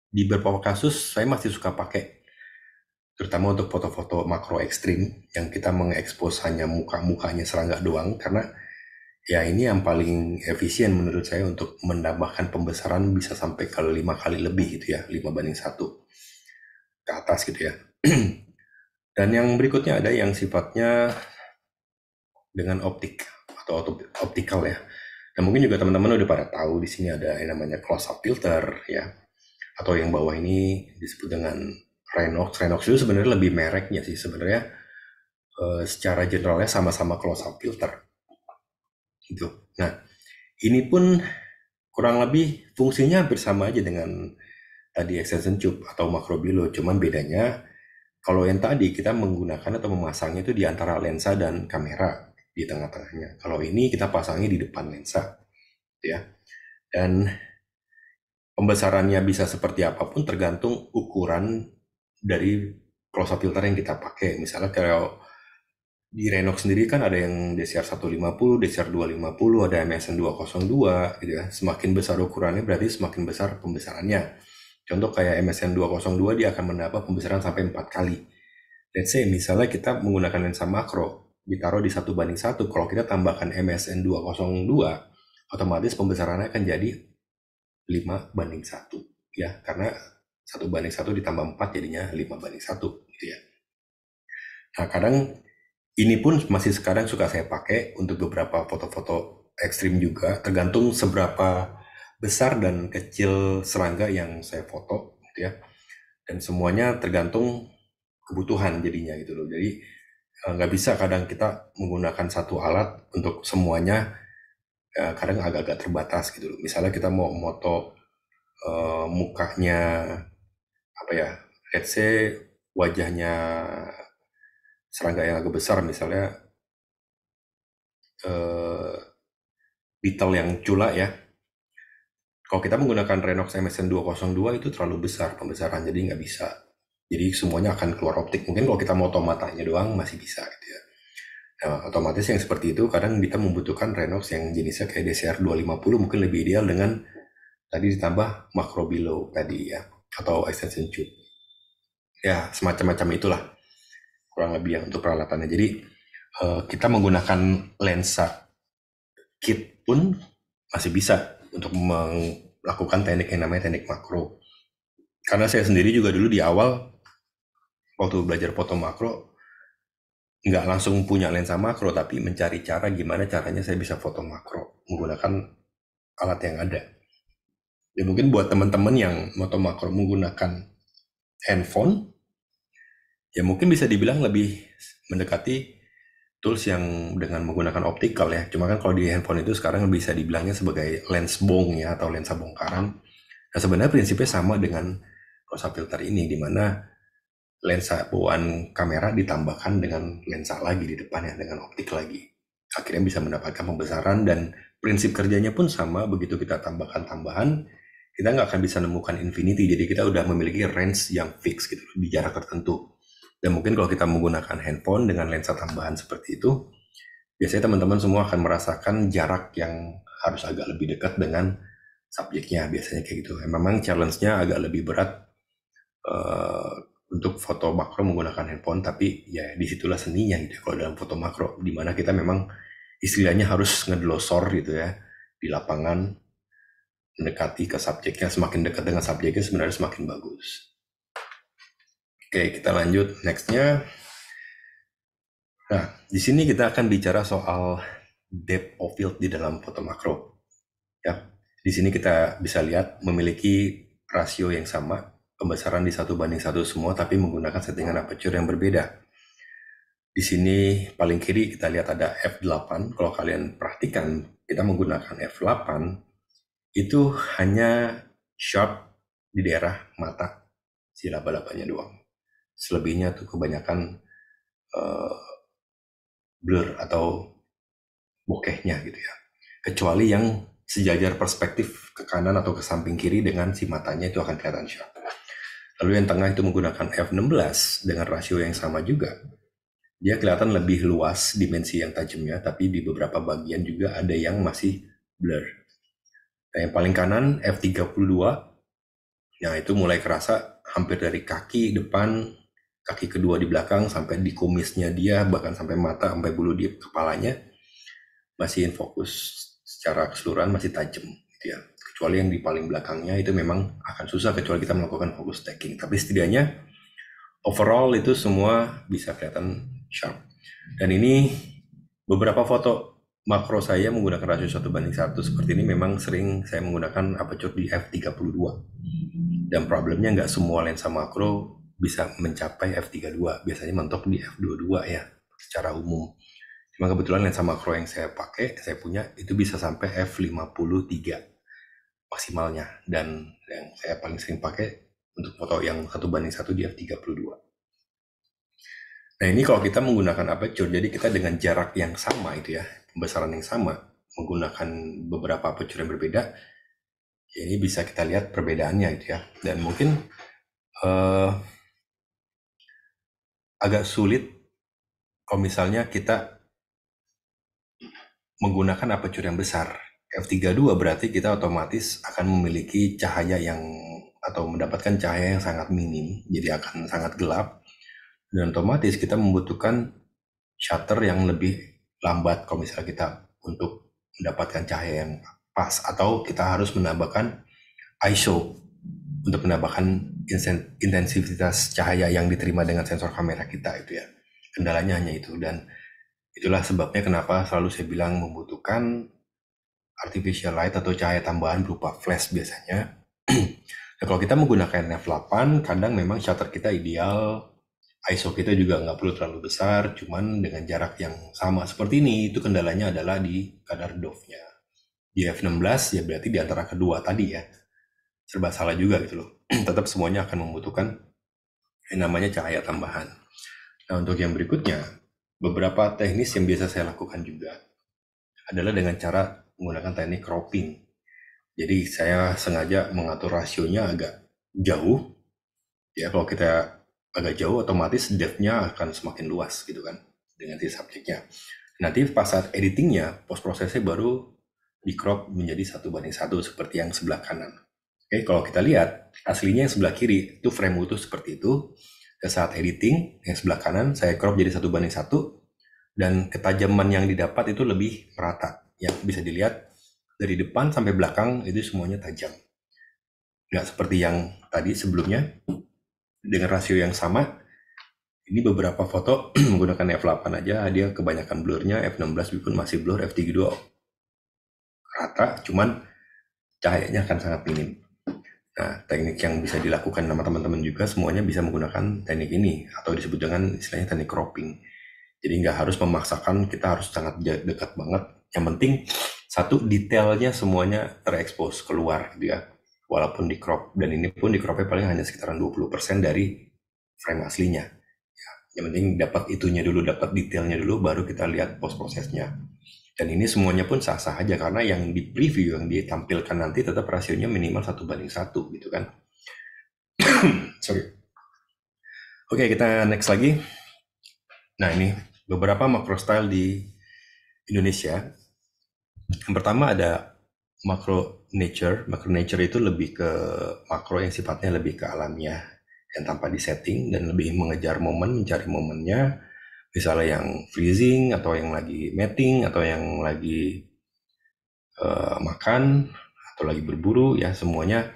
di beberapa kasus saya masih suka pakai terutama untuk foto-foto makro ekstrim yang kita mengekspos hanya muka-mukanya serangga doang karena Ya ini yang paling efisien menurut saya untuk menambahkan pembesaran bisa sampai kalau lima kali lebih gitu ya, lima banding satu ke atas gitu ya. *clears throat* Dan yang berikutnya ada yang sifatnya dengan optik atau optical ya. Dan mungkin juga teman-teman udah pada tahu di sini ada yang namanya close up filter ya. Atau yang bawah ini disebut dengan Renox. Renox itu sebenarnya lebih mereknya sih sebenarnya. Eh, secara generalnya sama-sama close up filter gitu. Nah, ini pun kurang lebih fungsinya hampir sama aja dengan tadi extension tube atau makrobilo, cuman bedanya kalau yang tadi kita menggunakan atau memasangnya itu di antara lensa dan kamera di tengah-tengahnya. Kalau ini kita pasangnya di depan lensa, gitu ya. Dan pembesarannya bisa seperti apapun tergantung ukuran dari close filter yang kita pakai. Misalnya kalau di Renox sendiri kan ada yang DCR 150, DCR 250, ada MSN 202 gitu ya. Semakin besar ukurannya berarti semakin besar pembesarannya. Contoh kayak MSN 202 dia akan mendapat pembesaran sampai 4 kali. Let's say misalnya kita menggunakan lensa makro, ditaruh di satu banding satu. Kalau kita tambahkan MSN 202, otomatis pembesarannya akan jadi 5 banding satu ya karena satu banding satu ditambah 4 jadinya 5 banding satu gitu ya. Nah kadang ini pun masih sekarang suka saya pakai untuk beberapa foto-foto ekstrim juga, tergantung seberapa besar dan kecil serangga yang saya foto, gitu ya. Dan semuanya tergantung kebutuhan jadinya gitu loh. Jadi eh, nggak bisa kadang kita menggunakan satu alat untuk semuanya, eh, kadang agak-agak terbatas gitu loh. Misalnya kita mau moto uh, mukanya apa ya, let's say wajahnya serangga yang agak besar misalnya uh, beetle yang cula ya. Kalau kita menggunakan Renox MSN 202 itu terlalu besar pembesaran jadi nggak bisa. Jadi semuanya akan keluar optik. Mungkin kalau kita mau matanya doang masih bisa gitu ya. Nah, otomatis yang seperti itu kadang kita membutuhkan Renox yang jenisnya kayak DCR 250 mungkin lebih ideal dengan tadi ditambah makro below tadi ya atau extension tube. Ya, semacam-macam itulah kurang lebih ya untuk peralatannya. Jadi uh, kita menggunakan lensa kit pun masih bisa untuk melakukan teknik yang namanya teknik makro. Karena saya sendiri juga dulu di awal waktu belajar foto makro nggak langsung punya lensa makro tapi mencari cara gimana caranya saya bisa foto makro menggunakan alat yang ada. Ya mungkin buat teman-teman yang foto makro menggunakan handphone ya mungkin bisa dibilang lebih mendekati tools yang dengan menggunakan optical ya. Cuma kan kalau di handphone itu sekarang bisa dibilangnya sebagai lens bong ya atau lensa bongkaran. Nah sebenarnya prinsipnya sama dengan rosa filter ini di mana lensa bawaan kamera ditambahkan dengan lensa lagi di depan ya dengan optik lagi. Akhirnya bisa mendapatkan pembesaran dan prinsip kerjanya pun sama begitu kita tambahkan tambahan kita nggak akan bisa nemukan infinity jadi kita udah memiliki range yang fix gitu di jarak tertentu dan mungkin kalau kita menggunakan handphone dengan lensa tambahan seperti itu, biasanya teman-teman semua akan merasakan jarak yang harus agak lebih dekat dengan subjeknya biasanya kayak gitu. Ya, memang challenge-nya agak lebih berat uh, untuk foto makro menggunakan handphone, tapi ya disitulah seninya gitu. Ya, kalau dalam foto makro, mana kita memang istilahnya harus ngedelosor gitu ya di lapangan mendekati ke subjeknya semakin dekat dengan subjeknya sebenarnya semakin bagus. Oke, kita lanjut nextnya. Nah, di sini kita akan bicara soal depth of field di dalam foto makro. Ya, di sini kita bisa lihat memiliki rasio yang sama, pembesaran di satu banding satu semua, tapi menggunakan settingan aperture yang berbeda. Di sini paling kiri kita lihat ada f8. Kalau kalian perhatikan, kita menggunakan f8 itu hanya sharp di daerah mata si laba-labanya doang selebihnya tuh kebanyakan uh, blur atau bokehnya gitu ya kecuali yang sejajar perspektif ke kanan atau ke samping kiri dengan si matanya itu akan kelihatan sharp lalu yang tengah itu menggunakan f16 dengan rasio yang sama juga dia kelihatan lebih luas dimensi yang tajamnya tapi di beberapa bagian juga ada yang masih blur nah, yang paling kanan f32 Nah itu mulai kerasa hampir dari kaki depan kaki kedua di belakang sampai di kumisnya dia bahkan sampai mata sampai bulu di kepalanya masih fokus secara keseluruhan masih tajam gitu ya kecuali yang di paling belakangnya itu memang akan susah kecuali kita melakukan fokus stacking tapi setidaknya overall itu semua bisa kelihatan sharp dan ini beberapa foto makro saya menggunakan rasio 1 banding 1 seperti ini memang sering saya menggunakan aperture di f32 dan problemnya nggak semua lensa makro bisa mencapai F32 biasanya mentok di F22 ya secara umum cuma kebetulan lensa makro yang saya pakai saya punya itu bisa sampai F53 maksimalnya dan yang saya paling sering pakai untuk foto yang satu banding satu di f32. Nah ini kalau kita menggunakan aperture, jadi kita dengan jarak yang sama itu ya, pembesaran yang sama, menggunakan beberapa aperture yang berbeda, ya ini bisa kita lihat perbedaannya itu ya. Dan mungkin uh, agak sulit kalau misalnya kita menggunakan aperture yang besar. F32 berarti kita otomatis akan memiliki cahaya yang atau mendapatkan cahaya yang sangat minim, jadi akan sangat gelap. Dan otomatis kita membutuhkan shutter yang lebih lambat kalau misalnya kita untuk mendapatkan cahaya yang pas atau kita harus menambahkan ISO untuk menambahkan intensitas cahaya yang diterima dengan sensor kamera kita itu ya. Kendalanya hanya itu dan itulah sebabnya kenapa selalu saya bilang membutuhkan artificial light atau cahaya tambahan berupa flash biasanya. *clears throat* nah, kalau kita menggunakan f8 kadang memang shutter kita ideal ISO kita juga nggak perlu terlalu besar, cuman dengan jarak yang sama seperti ini, itu kendalanya adalah di kadar dove-nya. Di F16 ya berarti di antara kedua tadi ya, serba salah juga gitu loh. *clears throat* Tetap semuanya akan membutuhkan yang namanya cahaya tambahan. Nah untuk yang berikutnya, beberapa teknis yang biasa saya lakukan juga adalah dengan cara menggunakan teknik cropping. Jadi saya sengaja mengatur rasionya agak jauh. Ya kalau kita agak jauh otomatis depth-nya akan semakin luas gitu kan dengan si subjeknya. Nanti pas saat editingnya, post prosesnya baru di crop menjadi satu banding satu seperti yang sebelah kanan. Jadi kalau kita lihat aslinya yang sebelah kiri itu frame utuh seperti itu. Dan saat editing yang sebelah kanan saya crop jadi satu banding satu dan ketajaman yang didapat itu lebih merata. Ya bisa dilihat dari depan sampai belakang itu semuanya tajam. Nggak seperti yang tadi sebelumnya dengan rasio yang sama. Ini beberapa foto *clears throat* menggunakan f8 aja, dia kebanyakan blurnya, f16 pun masih blur, f32 rata, cuman cahayanya akan sangat minim. Nah, teknik yang bisa dilakukan sama teman-teman juga semuanya bisa menggunakan teknik ini atau disebut dengan istilahnya teknik cropping. Jadi nggak harus memaksakan kita harus sangat dekat banget. Yang penting satu detailnya semuanya terekspos keluar gitu ya. Walaupun di crop dan ini pun di cropnya paling hanya sekitaran 20% dari frame aslinya. Ya, yang penting dapat itunya dulu, dapat detailnya dulu baru kita lihat post prosesnya. Dan ini semuanya pun sah-sah aja karena yang di preview yang ditampilkan nanti tetap rasionya minimal satu banding satu gitu kan. *clears throat* Sorry. Oke okay, kita next lagi. Nah ini beberapa makro style di Indonesia. Yang pertama ada macro nature. Macro nature itu lebih ke makro yang sifatnya lebih ke alamiah yang tanpa disetting dan lebih mengejar momen, mencari momennya misalnya yang freezing atau yang lagi mating atau yang lagi uh, makan atau lagi berburu ya semuanya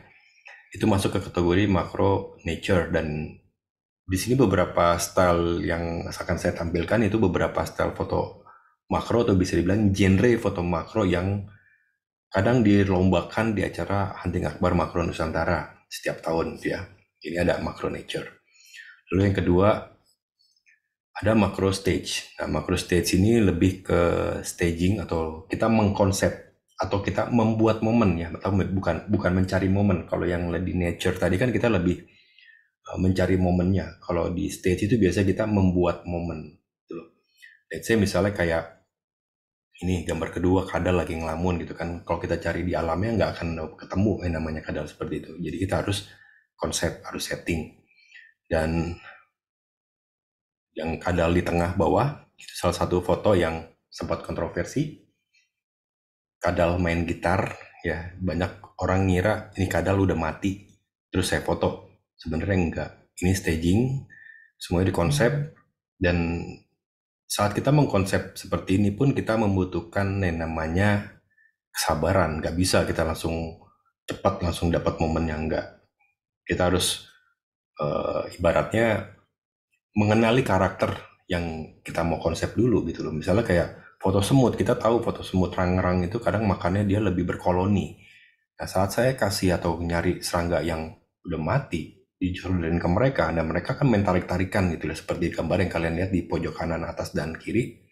itu masuk ke kategori makro nature dan di sini beberapa style yang akan saya tampilkan itu beberapa style foto makro atau bisa dibilang genre foto makro yang kadang dilombakan di acara Hunting Akbar Makro Nusantara setiap tahun ya. Ini ada makro nature. Lalu yang kedua ada macro stage. Nah, macro stage ini lebih ke staging atau kita mengkonsep atau kita membuat momen ya atau bukan bukan mencari momen. Kalau yang di nature tadi kan kita lebih eh, mencari momennya. Kalau di stage itu biasa kita membuat momen. Gitu Let's say misalnya kayak ini gambar kedua kadal lagi ngelamun gitu kan. Kalau kita cari di alamnya nggak akan ketemu yang eh, namanya kadal seperti itu. Jadi kita harus konsep, harus setting. Dan yang kadal di tengah bawah itu salah satu foto yang sempat kontroversi kadal main gitar ya banyak orang ngira ini kadal udah mati terus saya foto sebenarnya enggak ini staging semuanya di konsep dan saat kita mengkonsep seperti ini pun kita membutuhkan yang namanya kesabaran nggak bisa kita langsung cepat langsung dapat momen yang enggak kita harus uh, ibaratnya mengenali karakter yang kita mau konsep dulu gitu loh. Misalnya kayak foto semut, kita tahu foto semut rang-rang itu kadang makannya dia lebih berkoloni. Nah saat saya kasih atau nyari serangga yang udah mati, dijurulin ke mereka, dan mereka kan main tarikan gitu loh. Seperti gambar yang kalian lihat di pojok kanan atas dan kiri,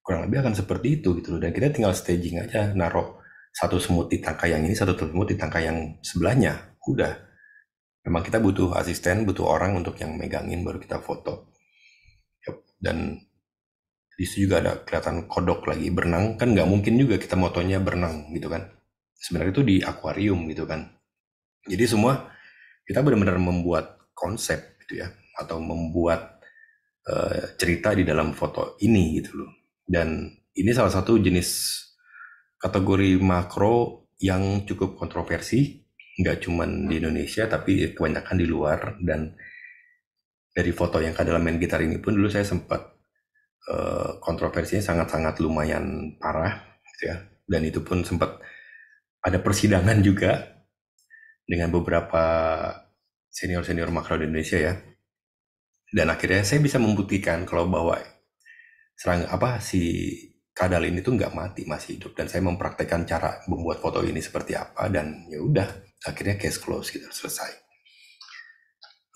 kurang lebih akan seperti itu gitu loh. Dan kita tinggal staging aja, naruh satu semut di tangkai yang ini, satu semut di tangkai yang sebelahnya. Udah, memang kita butuh asisten, butuh orang untuk yang megangin baru kita foto. Dan di situ juga ada kelihatan kodok lagi berenang kan nggak mungkin juga kita motonya berenang gitu kan sebenarnya itu di akuarium gitu kan jadi semua kita benar-benar membuat konsep gitu ya atau membuat uh, cerita di dalam foto ini gitu loh dan ini salah satu jenis kategori makro yang cukup kontroversi nggak cuma di hmm. Indonesia tapi kebanyakan di luar dan dari foto yang kadang main gitar ini pun dulu saya sempat uh, kontroversinya sangat-sangat lumayan parah gitu ya dan itu pun sempat ada persidangan juga dengan beberapa senior-senior makro di Indonesia ya dan akhirnya saya bisa membuktikan kalau bahwa serang apa si kadal ini tuh nggak mati masih hidup dan saya mempraktekkan cara membuat foto ini seperti apa dan ya udah akhirnya case close kita gitu, selesai.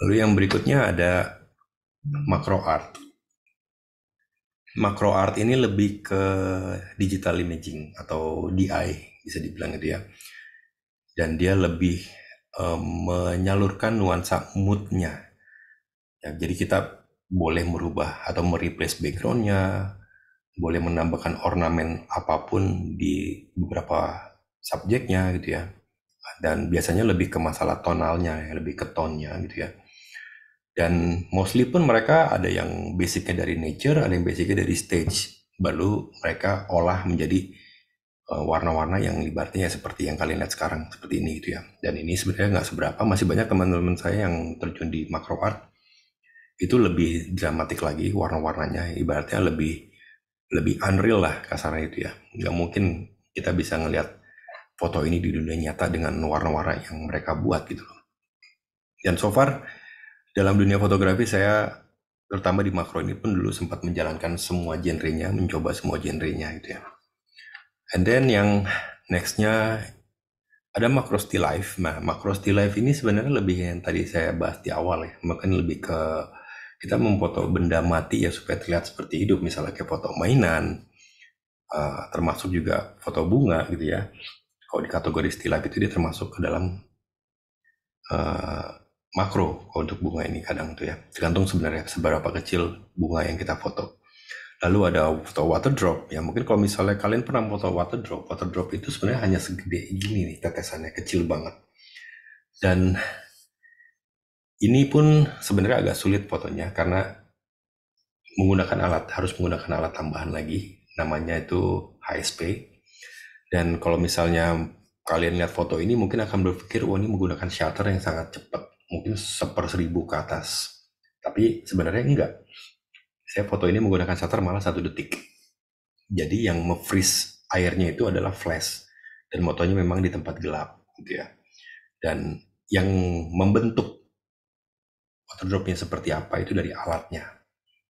Lalu yang berikutnya ada macro art. Macro art ini lebih ke digital imaging atau DI bisa dibilang dia. Gitu ya. Dan dia lebih um, menyalurkan nuansa moodnya. Ya, jadi kita boleh merubah atau mereplace backgroundnya, boleh menambahkan ornamen apapun di beberapa subjeknya gitu ya dan biasanya lebih ke masalah tonalnya ya, lebih ke tonnya gitu ya dan mostly pun mereka ada yang basicnya dari nature ada yang basicnya dari stage baru mereka olah menjadi e, warna-warna yang ibaratnya seperti yang kalian lihat sekarang seperti ini gitu ya dan ini sebenarnya nggak seberapa masih banyak teman-teman saya yang terjun di macro art itu lebih dramatik lagi warna-warnanya ibaratnya lebih lebih unreal lah kasarnya itu ya nggak mungkin kita bisa ngelihat foto ini di dunia nyata dengan warna-warna yang mereka buat gitu loh. Dan so far dalam dunia fotografi saya terutama di makro ini pun dulu sempat menjalankan semua genrenya, mencoba semua genrenya gitu ya. And then yang nextnya ada makro still life. Nah, makro still life ini sebenarnya lebih yang tadi saya bahas di awal ya, makanya lebih ke kita memfoto benda mati ya supaya terlihat seperti hidup misalnya kayak foto mainan uh, termasuk juga foto bunga gitu ya kalau di kategori stilap itu dia termasuk ke dalam uh, makro untuk bunga ini kadang tuh ya tergantung sebenarnya seberapa kecil bunga yang kita foto lalu ada foto water drop ya mungkin kalau misalnya kalian pernah foto water drop water drop itu sebenarnya hanya segede gini nih tetesannya kecil banget dan ini pun sebenarnya agak sulit fotonya karena menggunakan alat harus menggunakan alat tambahan lagi namanya itu HSP dan kalau misalnya kalian lihat foto ini mungkin akan berpikir, wah ini menggunakan shutter yang sangat cepat, mungkin seper seribu ke atas. Tapi sebenarnya enggak. Saya foto ini menggunakan shutter malah satu detik. Jadi yang nge-freeze airnya itu adalah flash. Dan motonya memang di tempat gelap gitu ya. Dan yang membentuk waterdropnya seperti apa itu dari alatnya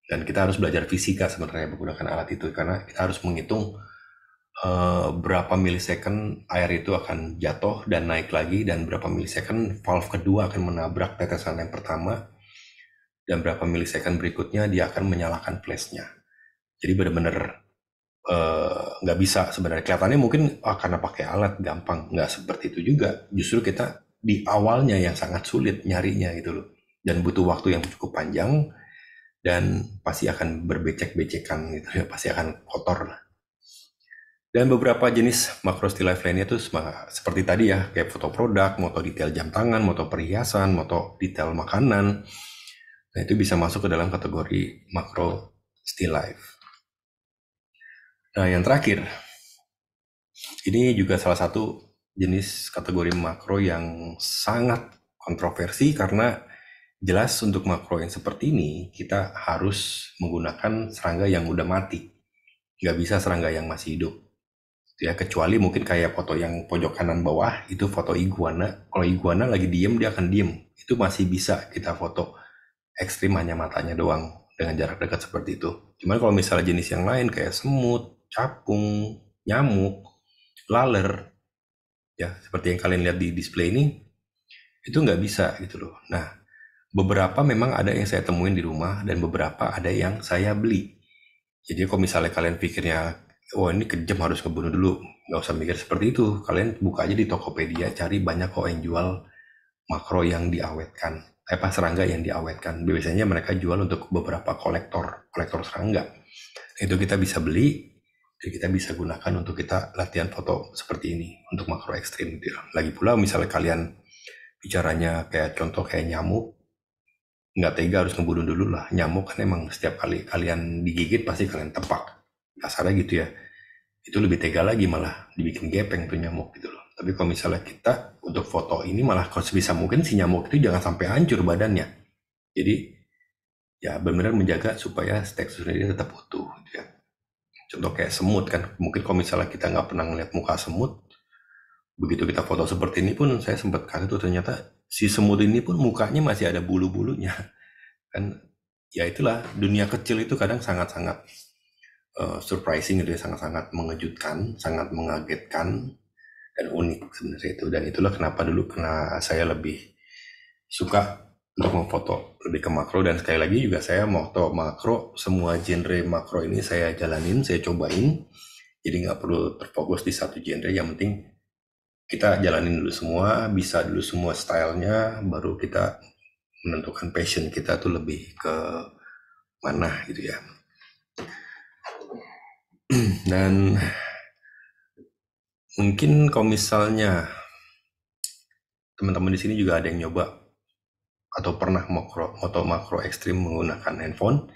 dan kita harus belajar fisika sebenarnya menggunakan alat itu karena kita harus menghitung Eh, berapa milisecond air itu akan jatuh dan naik lagi dan berapa milisecond valve kedua akan menabrak tetesan yang pertama dan berapa milisecond berikutnya dia akan menyalakan flashnya. Jadi benar-benar eh, nggak uh, bisa sebenarnya kelihatannya mungkin oh, karena pakai alat gampang nggak seperti itu juga justru kita di awalnya yang sangat sulit nyarinya gitu loh dan butuh waktu yang cukup panjang dan pasti akan berbecek-becekan gitu ya pasti akan kotor lah dan beberapa jenis makro still life lainnya itu seperti tadi ya, kayak foto produk, moto detail jam tangan, moto perhiasan, moto detail makanan. Nah itu bisa masuk ke dalam kategori makro still life. Nah yang terakhir, ini juga salah satu jenis kategori makro yang sangat kontroversi karena jelas untuk makro yang seperti ini kita harus menggunakan serangga yang udah mati. Nggak bisa serangga yang masih hidup ya kecuali mungkin kayak foto yang pojok kanan bawah itu foto iguana kalau iguana lagi diem dia akan diem itu masih bisa kita foto ekstrim hanya matanya doang dengan jarak dekat seperti itu cuman kalau misalnya jenis yang lain kayak semut capung nyamuk laler ya seperti yang kalian lihat di display ini itu nggak bisa gitu loh nah beberapa memang ada yang saya temuin di rumah dan beberapa ada yang saya beli jadi kalau misalnya kalian pikirnya wah oh, ini kejam harus ngebunuh dulu nggak usah mikir seperti itu kalian buka aja di Tokopedia cari banyak kok yang jual makro yang diawetkan eh apa serangga yang diawetkan biasanya mereka jual untuk beberapa kolektor kolektor serangga itu kita bisa beli jadi ya kita bisa gunakan untuk kita latihan foto seperti ini untuk makro ekstrim gitu ya. lagi pula misalnya kalian bicaranya kayak contoh kayak nyamuk nggak tega harus ngebunuh dulu lah nyamuk kan emang setiap kali kalian digigit pasti kalian tepak kasarnya gitu ya itu lebih tega lagi malah dibikin gepeng tuh nyamuk gitu loh tapi kalau misalnya kita untuk foto ini malah kalau sebisa mungkin si nyamuk itu jangan sampai hancur badannya jadi ya benar-benar menjaga supaya teksturnya dia tetap utuh gitu ya contoh kayak semut kan mungkin kalau misalnya kita nggak pernah ngeliat muka semut begitu kita foto seperti ini pun saya sempat kali tuh ternyata si semut ini pun mukanya masih ada bulu-bulunya kan ya itulah dunia kecil itu kadang sangat-sangat uh, surprising gitu ya sangat-sangat mengejutkan sangat mengagetkan dan unik sebenarnya itu dan itulah kenapa dulu karena saya lebih suka untuk memfoto lebih ke makro dan sekali lagi juga saya mau foto makro semua genre makro ini saya jalanin saya cobain jadi nggak perlu terfokus di satu genre yang penting kita jalanin dulu semua bisa dulu semua stylenya baru kita menentukan passion kita tuh lebih ke mana gitu ya *clears throat* Dan mungkin kalau misalnya teman-teman di sini juga ada yang nyoba atau pernah makro atau makro ekstrim menggunakan handphone,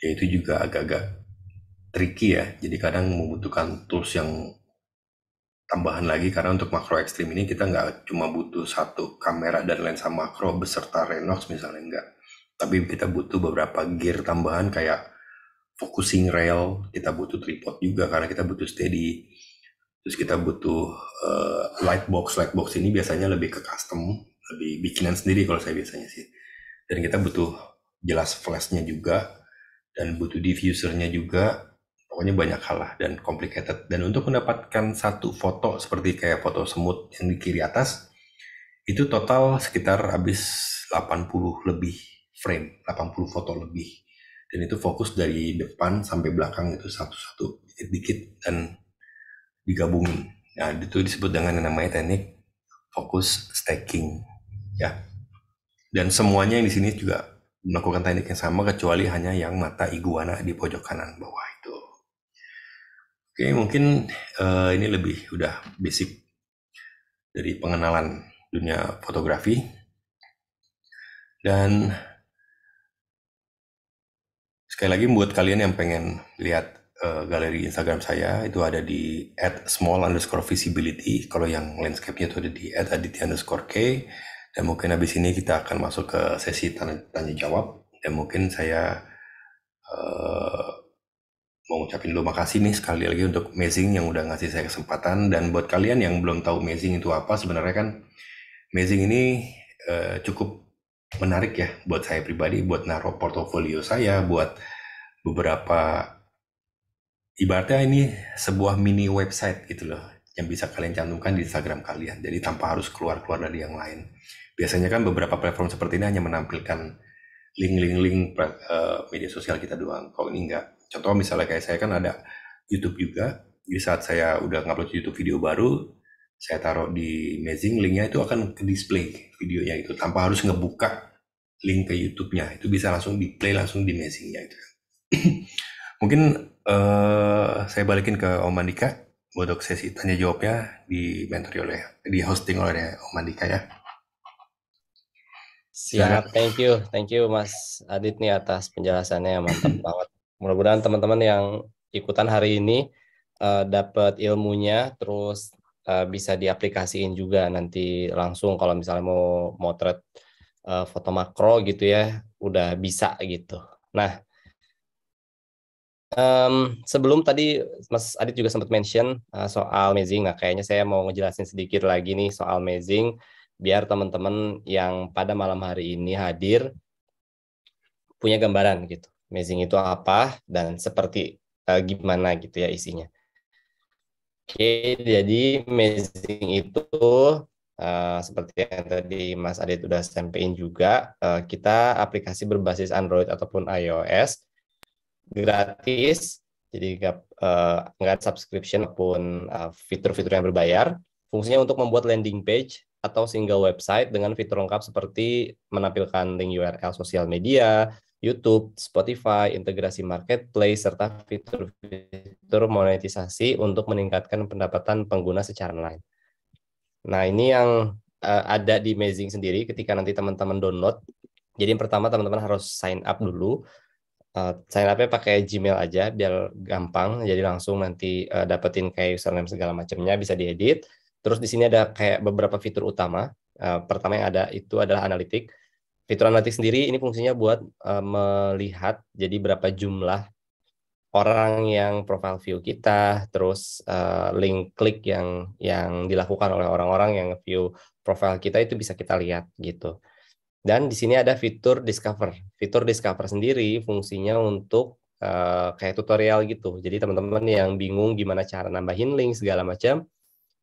ya itu juga agak-agak tricky ya. Jadi kadang membutuhkan tools yang tambahan lagi karena untuk makro ekstrim ini kita nggak cuma butuh satu kamera dan lensa makro beserta Renox misalnya enggak. Tapi kita butuh beberapa gear tambahan kayak focusing rail, kita butuh tripod juga karena kita butuh steady. Terus kita butuh uh, light box. Light box ini biasanya lebih ke custom, lebih bikinan sendiri kalau saya biasanya sih. Dan kita butuh jelas flashnya juga dan butuh diffusernya juga. Pokoknya banyak hal lah dan complicated. Dan untuk mendapatkan satu foto seperti kayak foto semut yang di kiri atas, itu total sekitar habis 80 lebih frame, 80 foto lebih dan itu fokus dari depan sampai belakang itu satu-satu dikit-dikit dan digabungin nah itu disebut dengan yang namanya teknik fokus stacking ya dan semuanya yang di sini juga melakukan teknik yang sama kecuali hanya yang mata iguana di pojok kanan bawah itu oke mungkin uh, ini lebih udah basic dari pengenalan dunia fotografi dan Sekali lagi buat kalian yang pengen lihat uh, galeri Instagram saya itu ada di at small underscore visibility. Kalau yang landscape-nya itu ada di at aditya underscore k. Dan mungkin habis ini kita akan masuk ke sesi tanya, tanya jawab. Dan mungkin saya uh, mau ucapin dulu makasih nih sekali lagi untuk Amazing yang udah ngasih saya kesempatan dan buat kalian yang belum tahu Amazing itu apa sebenarnya kan Amazing ini uh, cukup menarik ya buat saya pribadi buat naruh portofolio saya buat beberapa ibaratnya ini sebuah mini website gitu loh yang bisa kalian cantumkan di Instagram kalian jadi tanpa harus keluar-keluar dari yang lain biasanya kan beberapa platform seperti ini hanya menampilkan link-link-link eh, media sosial kita doang kalau ini enggak contoh misalnya kayak saya kan ada YouTube juga di saat saya udah ngupload YouTube video baru saya taruh di Amazing linknya itu akan ke display videonya itu tanpa harus ngebuka link ke YouTube-nya itu bisa langsung di play langsung di Amazing-nya itu *clears throat* mungkin uh, saya balikin ke Om Andika untuk sesi tanya jawabnya di mentori oleh di hosting oleh Om Andika ya siap thank you thank you Mas Adit nih atas penjelasannya yang mantap *clears throat* banget mudah-mudahan teman-teman yang ikutan hari ini uh, eh, dapat ilmunya terus Eh, bisa diaplikasiin juga nanti langsung kalau misalnya mau motret uh, foto makro gitu ya udah bisa gitu. Nah um, sebelum tadi Mas Adit juga sempat mention uh, soal amazing, nah kayaknya saya mau ngejelasin sedikit lagi nih soal amazing biar teman-teman yang pada malam hari ini hadir punya gambaran gitu. Amazing itu apa dan seperti uh, gimana gitu ya isinya. Oke, jadi amazing itu uh, seperti yang tadi Mas Adit sudah sampaikan juga, uh, kita aplikasi berbasis Android ataupun iOS gratis, jadi nggak uh, nggak subscription pun uh, fitur-fitur yang berbayar. Fungsinya untuk membuat landing page atau single website dengan fitur lengkap seperti menampilkan link URL sosial media, YouTube, Spotify, integrasi marketplace, serta fitur-fitur monetisasi untuk meningkatkan pendapatan pengguna secara online. Nah, ini yang uh, ada di Amazing sendiri ketika nanti teman-teman download. Jadi yang pertama teman-teman harus sign up dulu. Uh, sign upnya pakai Gmail aja biar gampang. Jadi langsung nanti uh, dapetin kayak username segala macamnya bisa diedit. Terus di sini ada kayak beberapa fitur utama. Uh, pertama yang ada itu adalah analitik Fitur analitik sendiri ini fungsinya buat uh, melihat jadi berapa jumlah orang yang profile view kita, terus uh, link klik yang yang dilakukan oleh orang-orang yang view profile kita itu bisa kita lihat gitu. Dan di sini ada fitur discover. Fitur discover sendiri fungsinya untuk uh, kayak tutorial gitu. Jadi teman-teman yang bingung gimana cara nambahin link segala macam,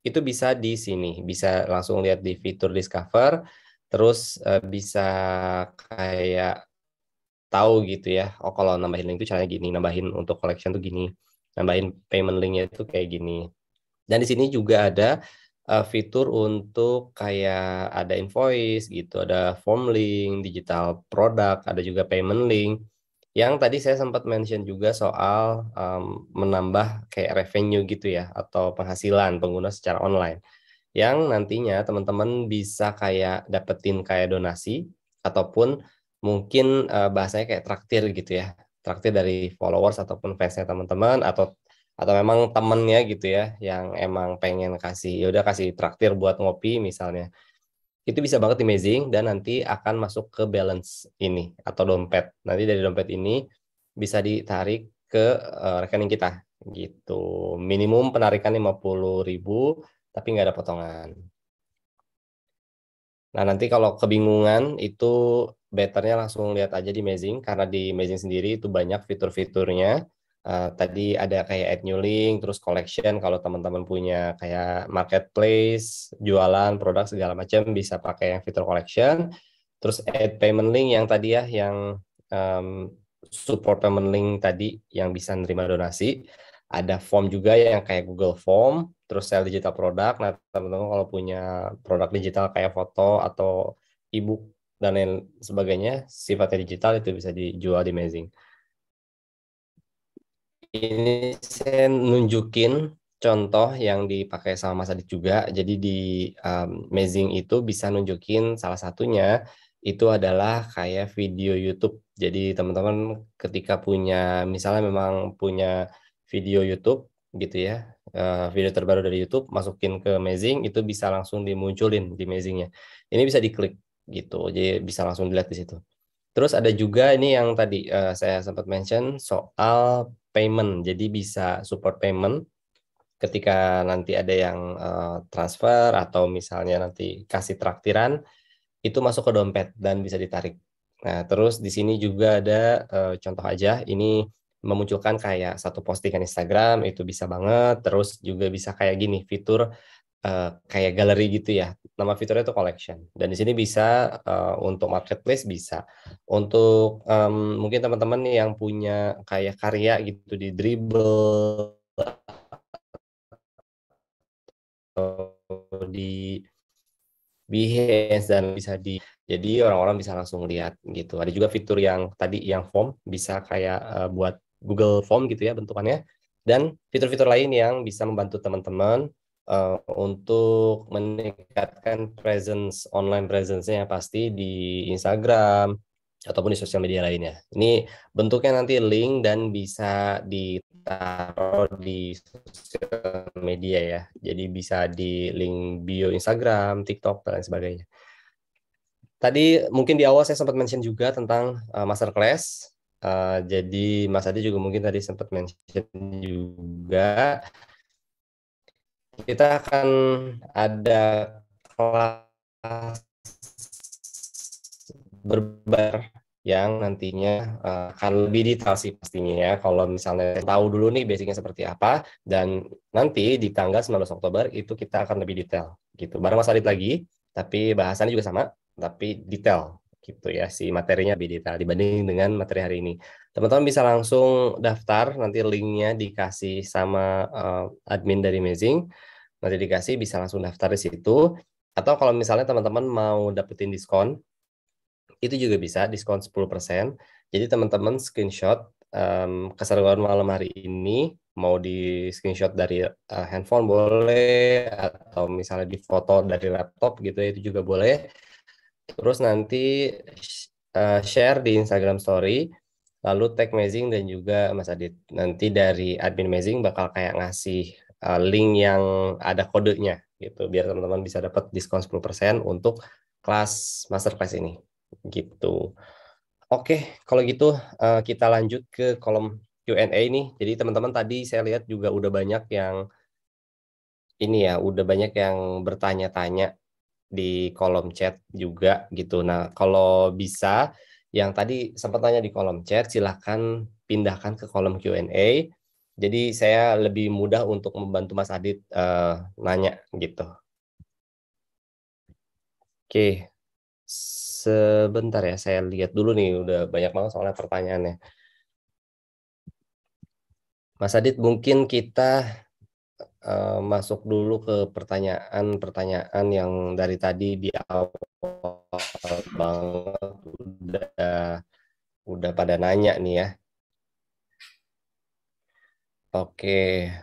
itu bisa di sini, bisa langsung lihat di fitur discover terus uh, bisa kayak tahu gitu ya oh kalau nambahin link itu caranya gini nambahin untuk collection tuh gini nambahin payment linknya itu kayak gini dan di sini juga ada uh, fitur untuk kayak ada invoice gitu ada form link digital product ada juga payment link yang tadi saya sempat mention juga soal um, menambah kayak revenue gitu ya atau penghasilan pengguna secara online yang nantinya teman-teman bisa kayak dapetin kayak donasi ataupun mungkin uh, bahasanya kayak traktir gitu ya traktir dari followers ataupun fansnya teman-teman atau atau memang temennya gitu ya yang emang pengen kasih ya udah kasih traktir buat ngopi misalnya itu bisa banget amazing dan nanti akan masuk ke balance ini atau dompet nanti dari dompet ini bisa ditarik ke uh, rekening kita gitu minimum penarikan lima puluh ribu tapi nggak ada potongan. Nah nanti kalau kebingungan itu betternya langsung lihat aja di Amazing karena di Amazing sendiri itu banyak fitur-fiturnya. Uh, tadi ada kayak add new link, terus collection kalau teman-teman punya kayak marketplace, jualan produk segala macam bisa pakai yang fitur collection. Terus add payment link yang tadi ya yang um, support payment link tadi yang bisa nerima donasi. Ada form juga yang kayak Google Form terus sell digital product. Nah, teman-teman kalau punya produk digital kayak foto atau ebook dan lain sebagainya, sifatnya digital itu bisa dijual di Amazing. Ini saya nunjukin contoh yang dipakai sama Mas Adit juga. Jadi di um, ehm, Amazing itu bisa nunjukin salah satunya itu adalah kayak video YouTube. Jadi teman-teman ketika punya misalnya memang punya video YouTube gitu ya eh, video terbaru dari YouTube masukin ke Amazing itu bisa langsung dimunculin di Amazingnya ini bisa diklik gitu jadi bisa langsung dilihat di situ terus ada juga ini yang tadi eh, saya sempat mention soal payment jadi bisa support payment ketika nanti ada yang eh, transfer atau misalnya nanti kasih traktiran itu masuk ke dompet dan bisa ditarik nah terus di sini juga ada contoh aja ini memunculkan kayak satu postingan Instagram itu bisa banget terus juga bisa kayak gini fitur Uh, kayak galeri gitu ya. Nama fiturnya itu collection. Dan di sini bisa uh, untuk marketplace bisa. Untuk um, mungkin teman-teman yang punya kayak karya gitu di dribble di Behance dan bisa di jadi orang-orang bisa langsung lihat gitu. Ada juga fitur yang tadi yang form bisa kayak uh, buat Google Form gitu ya bentukannya dan fitur-fitur lain yang bisa membantu teman-teman uh, untuk meningkatkan presence online presence-nya pasti di Instagram ataupun di sosial media lainnya. Ini bentuknya nanti link dan bisa ditaruh di sosial media ya. Jadi bisa di link bio Instagram, TikTok dan lain sebagainya. Tadi mungkin di awal saya sempat mention juga tentang uh, masterclass Eh, jadi Mas Adi juga mungkin tadi sempat mention juga kita akan ada kelas berbar yang nantinya uh, akan lebih detail sih pastinya ya. Kalau misalnya tahu dulu nih basicnya seperti apa dan nanti di tanggal 19 Oktober itu kita akan lebih detail gitu. Bareng Mas Adit lagi, tapi bahasannya juga sama, tapi detail gitu ya si materinya lebih detail dibanding dengan materi hari ini. Teman-teman bisa langsung daftar nanti linknya dikasih sama uh, admin dari Amazing nanti dikasih bisa langsung daftar di situ atau kalau misalnya teman-teman mau dapetin diskon itu juga bisa diskon 10%. Jadi teman-teman screenshot um, keseruan malam hari ini mau di screenshot dari uh, handphone boleh atau misalnya di foto dari laptop gitu ya, itu juga boleh Terus nanti uh, share di Instagram Story, lalu tag Amazing dan juga Mas Adit. Nanti dari admin Amazing bakal kayak ngasih uh, link yang ada kodenya gitu, biar teman-teman bisa dapat diskon 10% untuk kelas masterclass ini gitu. Oke, kalau gitu uh, kita lanjut ke kolom Q&A ini Jadi teman-teman tadi saya lihat juga udah banyak yang ini ya, udah banyak yang bertanya-tanya di kolom chat juga gitu. Nah, kalau bisa yang tadi sempat tanya di kolom chat, silahkan pindahkan ke kolom Q&A. Jadi saya lebih mudah untuk membantu Mas Adit uh, nanya gitu. Oke, sebentar ya saya lihat dulu nih udah banyak banget soalnya pertanyaannya. Mas Adit mungkin kita Eh, masuk dulu ke pertanyaan-pertanyaan yang dari tadi di awal banget udah udah pada nanya nih ya. Oke,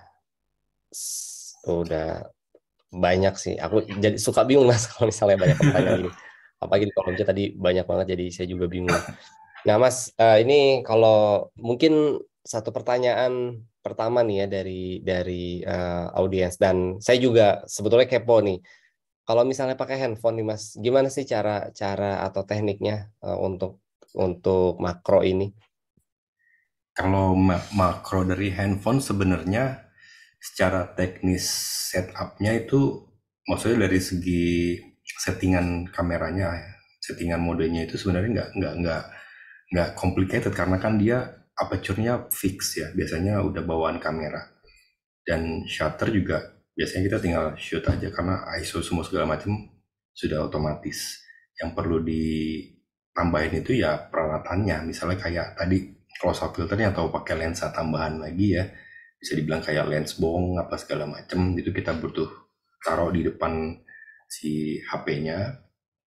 udah banyak sih. Aku jadi suka bingung mas *laughs* kalau misalnya banyak pertanyaan Apa Apalagi di misalnya tadi banyak banget, jadi saya juga bingung. Nah mas, eh, ini kalau mungkin satu pertanyaan pertama nih ya dari dari uh, audiens dan saya juga sebetulnya kepo nih. Kalau misalnya pakai handphone nih Mas, gimana sih cara cara atau tekniknya uh, untuk untuk makro ini? Kalau ma makro dari handphone sebenarnya secara teknis setupnya itu maksudnya dari segi settingan kameranya, ya, settingan modenya itu sebenarnya nggak nggak nggak nggak complicated karena kan dia aperture-nya fix ya, biasanya udah bawaan kamera. Dan shutter juga biasanya kita tinggal shoot aja karena ISO semua segala macam sudah otomatis. Yang perlu ditambahin itu ya peralatannya, misalnya kayak tadi close up filternya atau pakai lensa tambahan lagi ya, bisa dibilang kayak lens bong apa segala macam itu kita butuh taruh di depan si HP-nya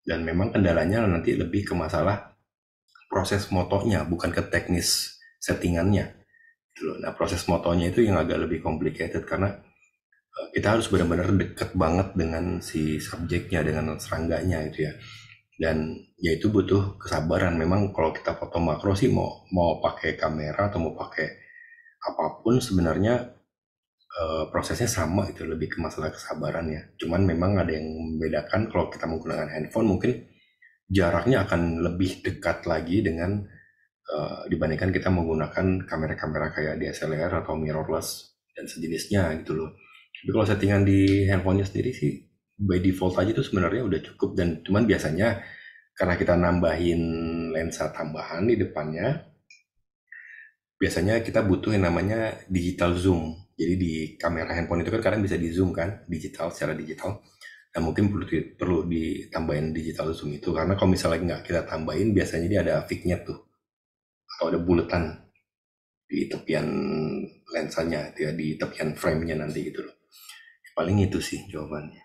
dan memang kendalanya nanti lebih ke masalah proses motonya bukan ke teknis settingannya. Gitu nah proses motonya itu yang agak lebih complicated karena eh, kita harus benar-benar dekat banget dengan si subjeknya, dengan serangganya gitu ya. Dan ya itu butuh kesabaran. Memang kalau kita foto makro sih mau mau pakai kamera atau mau pakai apapun sebenarnya uh, prosesnya sama itu lebih ke masalah kesabaran ya. Cuman memang ada yang membedakan kalau kita menggunakan handphone mungkin jaraknya akan lebih dekat lagi dengan Eh, dibandingkan kita menggunakan kamera-kamera kayak DSLR atau mirrorless dan sejenisnya gitu loh. Tapi kalau settingan di handphonenya sendiri sih by default aja tuh sebenarnya udah cukup dan cuman biasanya karena kita nambahin lensa tambahan di depannya biasanya kita butuh yang namanya digital zoom. Jadi di kamera handphone itu kan kadang bisa di zoom kan, digital secara digital. Nah mungkin perlu perlu ditambahin digital zoom itu karena kalau misalnya nggak kita tambahin biasanya dia ada fake-nya tuh atau ada buletan di tepian lensanya dia di tepian framenya nanti gitu loh paling itu sih jawabannya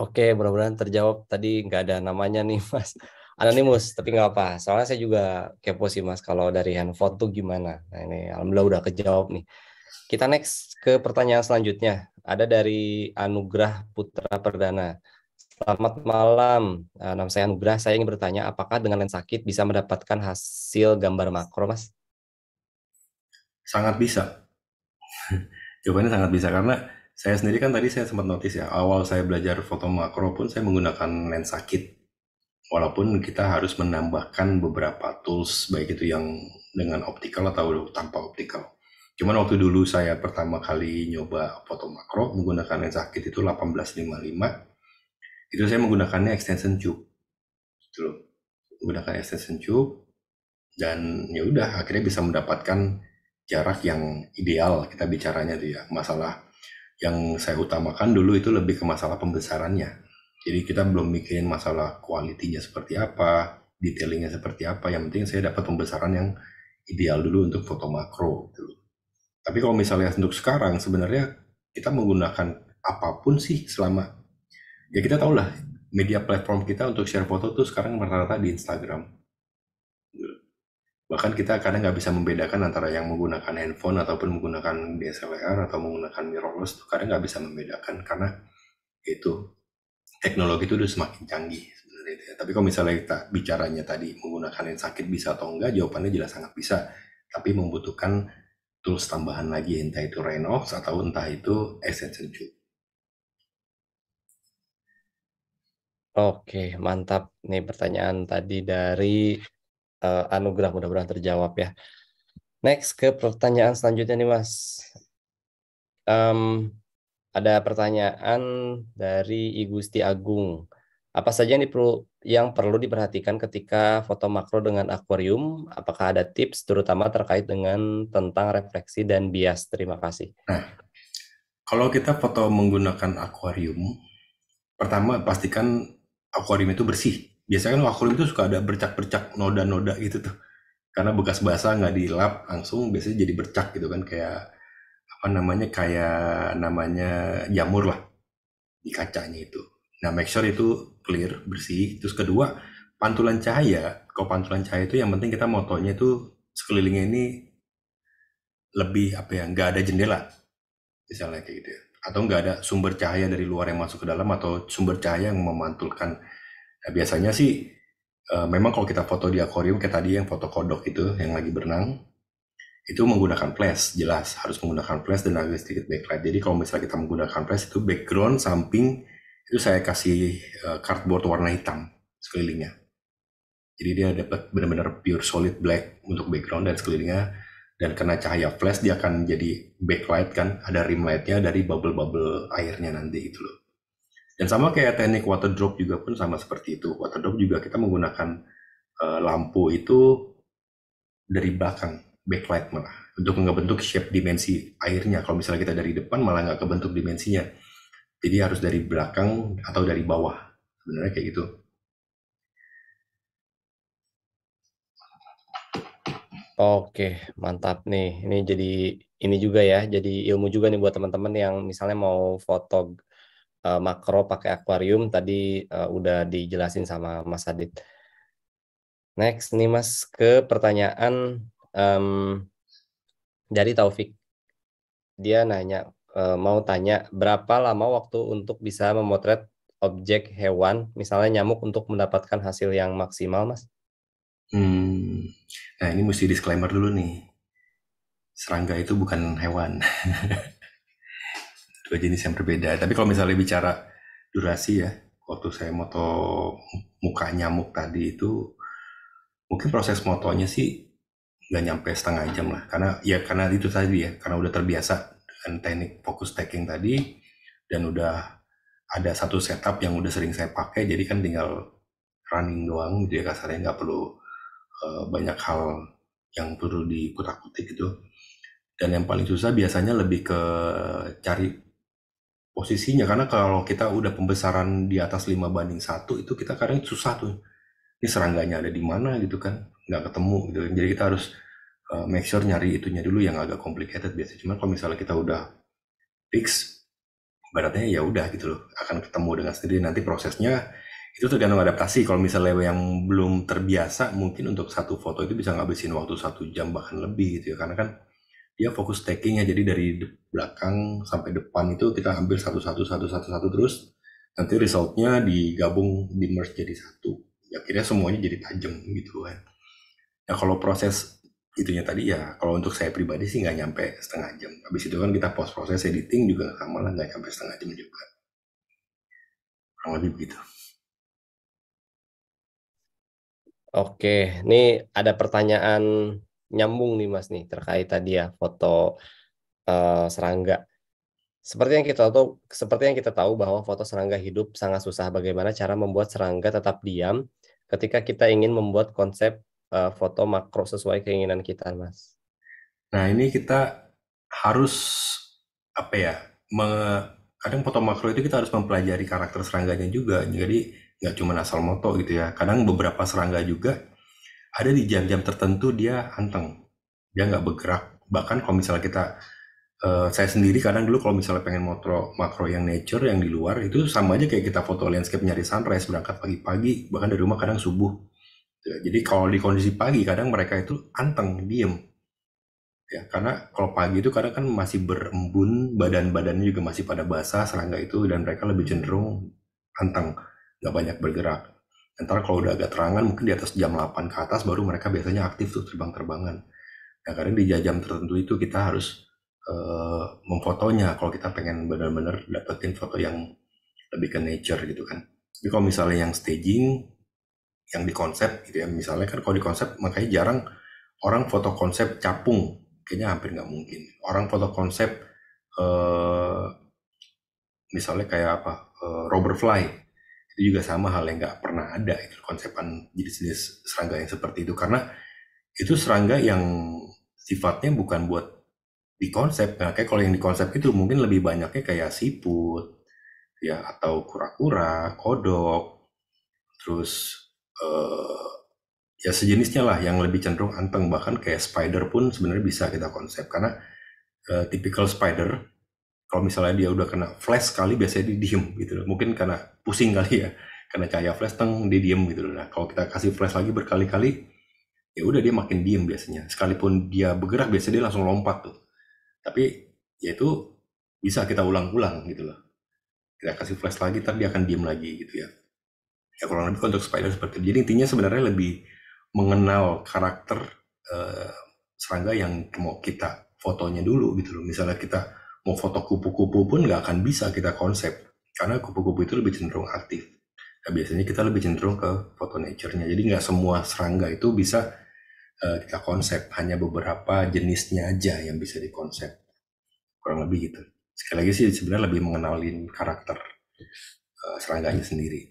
Oke, mudah-mudahan terjawab. Tadi nggak ada namanya nih, *laughs* Mas. Anonymous, tapi nggak apa. Soalnya saya juga kepo sih, Mas, kalau dari handphone tuh gimana. Nah, ini alhamdulillah udah kejawab nih. Kita next ke pertanyaan selanjutnya. Ada dari Anugrah Putra Perdana. Selamat malam, uh, nama saya Anugrah. Saya ingin bertanya, apakah dengan lensa kit bisa mendapatkan hasil gambar makro, Mas? Sangat bisa. *laughs* Jawabannya sangat bisa, karena saya sendiri kan tadi saya sempat notice ya, awal saya belajar foto makro pun saya menggunakan lensa kit. Walaupun kita harus menambahkan beberapa tools, baik itu yang dengan optical atau tanpa optical. Cuman waktu dulu saya pertama kali nyoba foto makro menggunakan lensa kit itu 1855, itu saya menggunakannya extension tube gitu loh menggunakan extension tube dan ya udah akhirnya bisa mendapatkan jarak yang ideal kita bicaranya tuh ya masalah yang saya utamakan dulu itu lebih ke masalah pembesarannya jadi kita belum mikirin masalah kualitinya seperti apa detailingnya seperti apa yang penting saya dapat pembesaran yang ideal dulu untuk foto makro gitu. tapi kalau misalnya untuk sekarang sebenarnya kita menggunakan apapun sih selama ya kita tau lah media platform kita untuk share foto tuh sekarang rata-rata di Instagram. Bahkan kita kadang nggak bisa membedakan antara yang menggunakan handphone ataupun menggunakan DSLR atau menggunakan mirrorless tuh kadang nggak bisa membedakan karena itu teknologi itu udah semakin canggih sebenarnya. Ya. Tapi kalau misalnya kita bicaranya tadi menggunakan yang sakit bisa atau enggak, jawabannya jelas sangat bisa. Tapi membutuhkan tools tambahan lagi entah itu Renox atau entah itu Essential Oke, mantap nih pertanyaan tadi dari, uh, Anugrah mudah-mudahan terjawab ya. Next ke pertanyaan selanjutnya nih, Mas. Um, ada pertanyaan dari I Gusti Agung. Apa saja yang diperlu yang perlu diperhatikan ketika foto makro dengan akuarium? Apakah ada tips terutama terkait dengan tentang refleksi dan bias? Terima kasih. Nah, kalau kita foto menggunakan akuarium, pertama pastikan akuarium itu bersih. Biasanya kan akuarium itu suka ada bercak-bercak noda-noda gitu tuh. Karena bekas basah nggak dilap langsung biasanya jadi bercak gitu kan kayak apa namanya kayak namanya jamur lah di kacanya itu. Nah make sure itu clear bersih. Terus kedua pantulan cahaya. Kalau pantulan cahaya itu yang penting kita motonya itu sekelilingnya ini lebih apa ya nggak ada jendela misalnya kayak gitu ya atau nggak ada sumber cahaya dari luar yang masuk ke dalam atau sumber cahaya yang memantulkan. Nah, biasanya sih uh, memang kalau kita foto di akuarium kayak tadi yang foto kodok itu yang lagi berenang itu menggunakan flash jelas harus menggunakan flash dan agak sedikit backlight. Jadi kalau misalnya kita menggunakan flash itu background samping itu saya kasih uh, cardboard warna hitam sekelilingnya. Jadi dia dapat benar-benar pure solid black untuk background dan sekelilingnya dan kena cahaya flash dia akan jadi backlight kan ada rim lightnya dari bubble bubble airnya nanti itu loh dan sama kayak teknik water drop juga pun sama seperti itu water drop juga kita menggunakan uh, lampu itu dari belakang backlight malah untuk nggak bentuk shape dimensi airnya kalau misalnya kita dari depan malah nggak kebentuk dimensinya jadi harus dari belakang atau dari bawah sebenarnya kayak gitu Oke, mantap nih. Ini jadi ini juga ya, jadi ilmu juga nih buat teman-teman yang misalnya mau foto uh, makro pakai akuarium tadi uh, udah dijelasin sama Mas Adit. Next nih Mas ke pertanyaan um, dari Taufik. Dia nanya uh, mau tanya berapa lama waktu untuk bisa memotret objek hewan, misalnya nyamuk untuk mendapatkan hasil yang maksimal, Mas? Hmm, nah ini mesti disclaimer dulu nih. Serangga itu bukan hewan. *laughs* Dua jenis yang berbeda. Tapi kalau misalnya bicara durasi ya, waktu saya moto muka nyamuk tadi itu, mungkin proses motonya sih nggak nyampe setengah jam lah. Karena ya karena itu tadi ya, karena udah terbiasa dengan teknik fokus taking tadi, dan udah ada satu setup yang udah sering saya pakai, jadi kan tinggal running doang, jadi gitu ya, kasarnya nggak perlu Eh, banyak hal yang perlu dikutak-kutik gitu dan yang paling susah biasanya lebih ke cari posisinya karena kalau kita udah pembesaran di atas 5 banding satu itu kita kadang susah tuh ini serangganya ada di mana gitu kan nggak ketemu gitu kan. jadi kita harus eh, make sure nyari itunya dulu yang agak complicated biasanya cuman kalau misalnya kita udah fix baratnya ya udah gitu loh akan ketemu dengan sendiri nanti prosesnya itu tergantung adaptasi kalau misalnya yang belum terbiasa mungkin untuk satu foto itu bisa ngabisin waktu satu jam bahkan lebih gitu ya karena kan dia fokus taking ya jadi dari belakang sampai depan itu kita ambil satu satu satu satu satu terus nanti resultnya digabung di merge jadi satu ya akhirnya semuanya jadi tajam gitu kan nah kalau proses itunya tadi ya kalau untuk saya pribadi sih nggak nyampe setengah jam habis itu kan kita post proses editing juga sama lah nggak sampai setengah jam juga kurang lebih begitu Oke, ini ada pertanyaan nyambung nih Mas nih terkait tadi ya foto uh, serangga. Seperti yang kita tahu, seperti yang kita tahu bahwa foto serangga hidup sangat susah. Bagaimana cara membuat serangga tetap diam ketika kita ingin membuat konsep uh, foto makro sesuai keinginan kita, Mas? Nah, ini kita harus apa ya? kadang foto makro itu kita harus mempelajari karakter serangganya juga. Jadi nggak cuma asal moto gitu ya kadang beberapa serangga juga ada di jam-jam tertentu dia anteng dia nggak bergerak bahkan kalau misalnya kita uh, saya sendiri kadang dulu kalau misalnya pengen motro makro yang nature yang di luar itu sama aja kayak kita foto landscape nyari sunrise berangkat pagi-pagi bahkan dari rumah kadang subuh ya, jadi kalau di kondisi pagi kadang mereka itu anteng diem ya karena kalau pagi itu kadang kan masih berembun badan-badannya juga masih pada basah serangga itu dan mereka lebih cenderung anteng nggak banyak bergerak. Ntar kalau udah agak terangan mungkin di atas jam 8 ke atas baru mereka biasanya aktif tuh terbang-terbangan. Nah karena di jam tertentu itu kita harus uh, memfotonya kalau kita pengen benar-benar dapetin foto yang lebih ke nature gitu kan. Jadi kalau misalnya yang staging, yang di konsep gitu ya, misalnya kan kalau di konsep makanya jarang orang foto konsep capung, kayaknya hampir nggak mungkin. Orang foto konsep uh, misalnya kayak apa uh, Robert Fly itu juga sama hal yang nggak pernah ada itu konsepan jenis-jenis serangga yang seperti itu karena itu serangga yang sifatnya bukan buat di konsep nah kayak kalau yang di konsep itu mungkin lebih banyaknya kayak siput ya atau kura-kura kodok terus uh, ya sejenisnya lah yang lebih cenderung anteng bahkan kayak spider pun sebenarnya bisa kita konsep karena uh, tipikal spider kalau misalnya dia udah kena flash kali biasanya dia diem gitu loh. Mungkin karena pusing kali ya, karena cahaya flash teng dia diem gitu loh. Nah kalau kita kasih flash lagi berkali-kali, ya udah dia makin diem biasanya. Sekalipun dia bergerak biasanya dia langsung lompat tuh. Tapi ya itu bisa kita ulang-ulang gitu loh. Kita kasih flash lagi, tapi dia akan diem lagi gitu ya. Ya kurang lebih untuk spider seperti itu. Jadi intinya sebenarnya lebih mengenal karakter uh, serangga yang mau kita fotonya dulu gitu loh. Misalnya kita mau foto kupu-kupu pun nggak akan bisa kita konsep karena kupu-kupu itu lebih cenderung aktif. Nah, biasanya kita lebih cenderung ke foto nature-nya. Jadi nggak semua serangga itu bisa uh, kita konsep, hanya beberapa jenisnya aja yang bisa dikonsep. Kurang lebih gitu. Sekali lagi sih sebenarnya lebih mengenalin karakter uh, serangganya sendiri.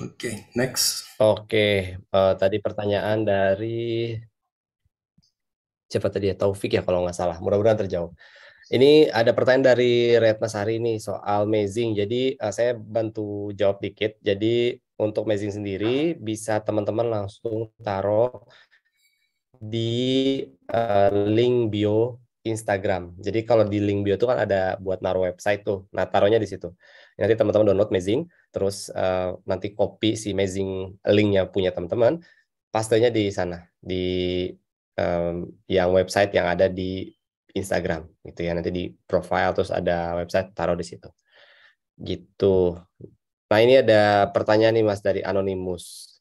Oke, okay, next. Oke, okay. uh, eh, tadi pertanyaan dari siapa tadi ya Taufik ya kalau nggak salah. Mudah-mudahan terjawab. Ini ada pertanyaan dari Retna Sari ini soal amazing. Jadi uh, saya bantu jawab dikit. Jadi untuk amazing sendiri bisa teman-teman langsung taruh di uh, link bio Instagram. Jadi kalau di link bio itu kan ada buat naruh website tuh. Nah, taruhnya di situ nanti teman-teman download Amazing, terus uh, nanti copy si Amazing linknya punya teman-teman, pastinya di sana di um, yang website yang ada di Instagram gitu ya nanti di profile terus ada website taruh di situ gitu nah ini ada pertanyaan nih mas dari anonimus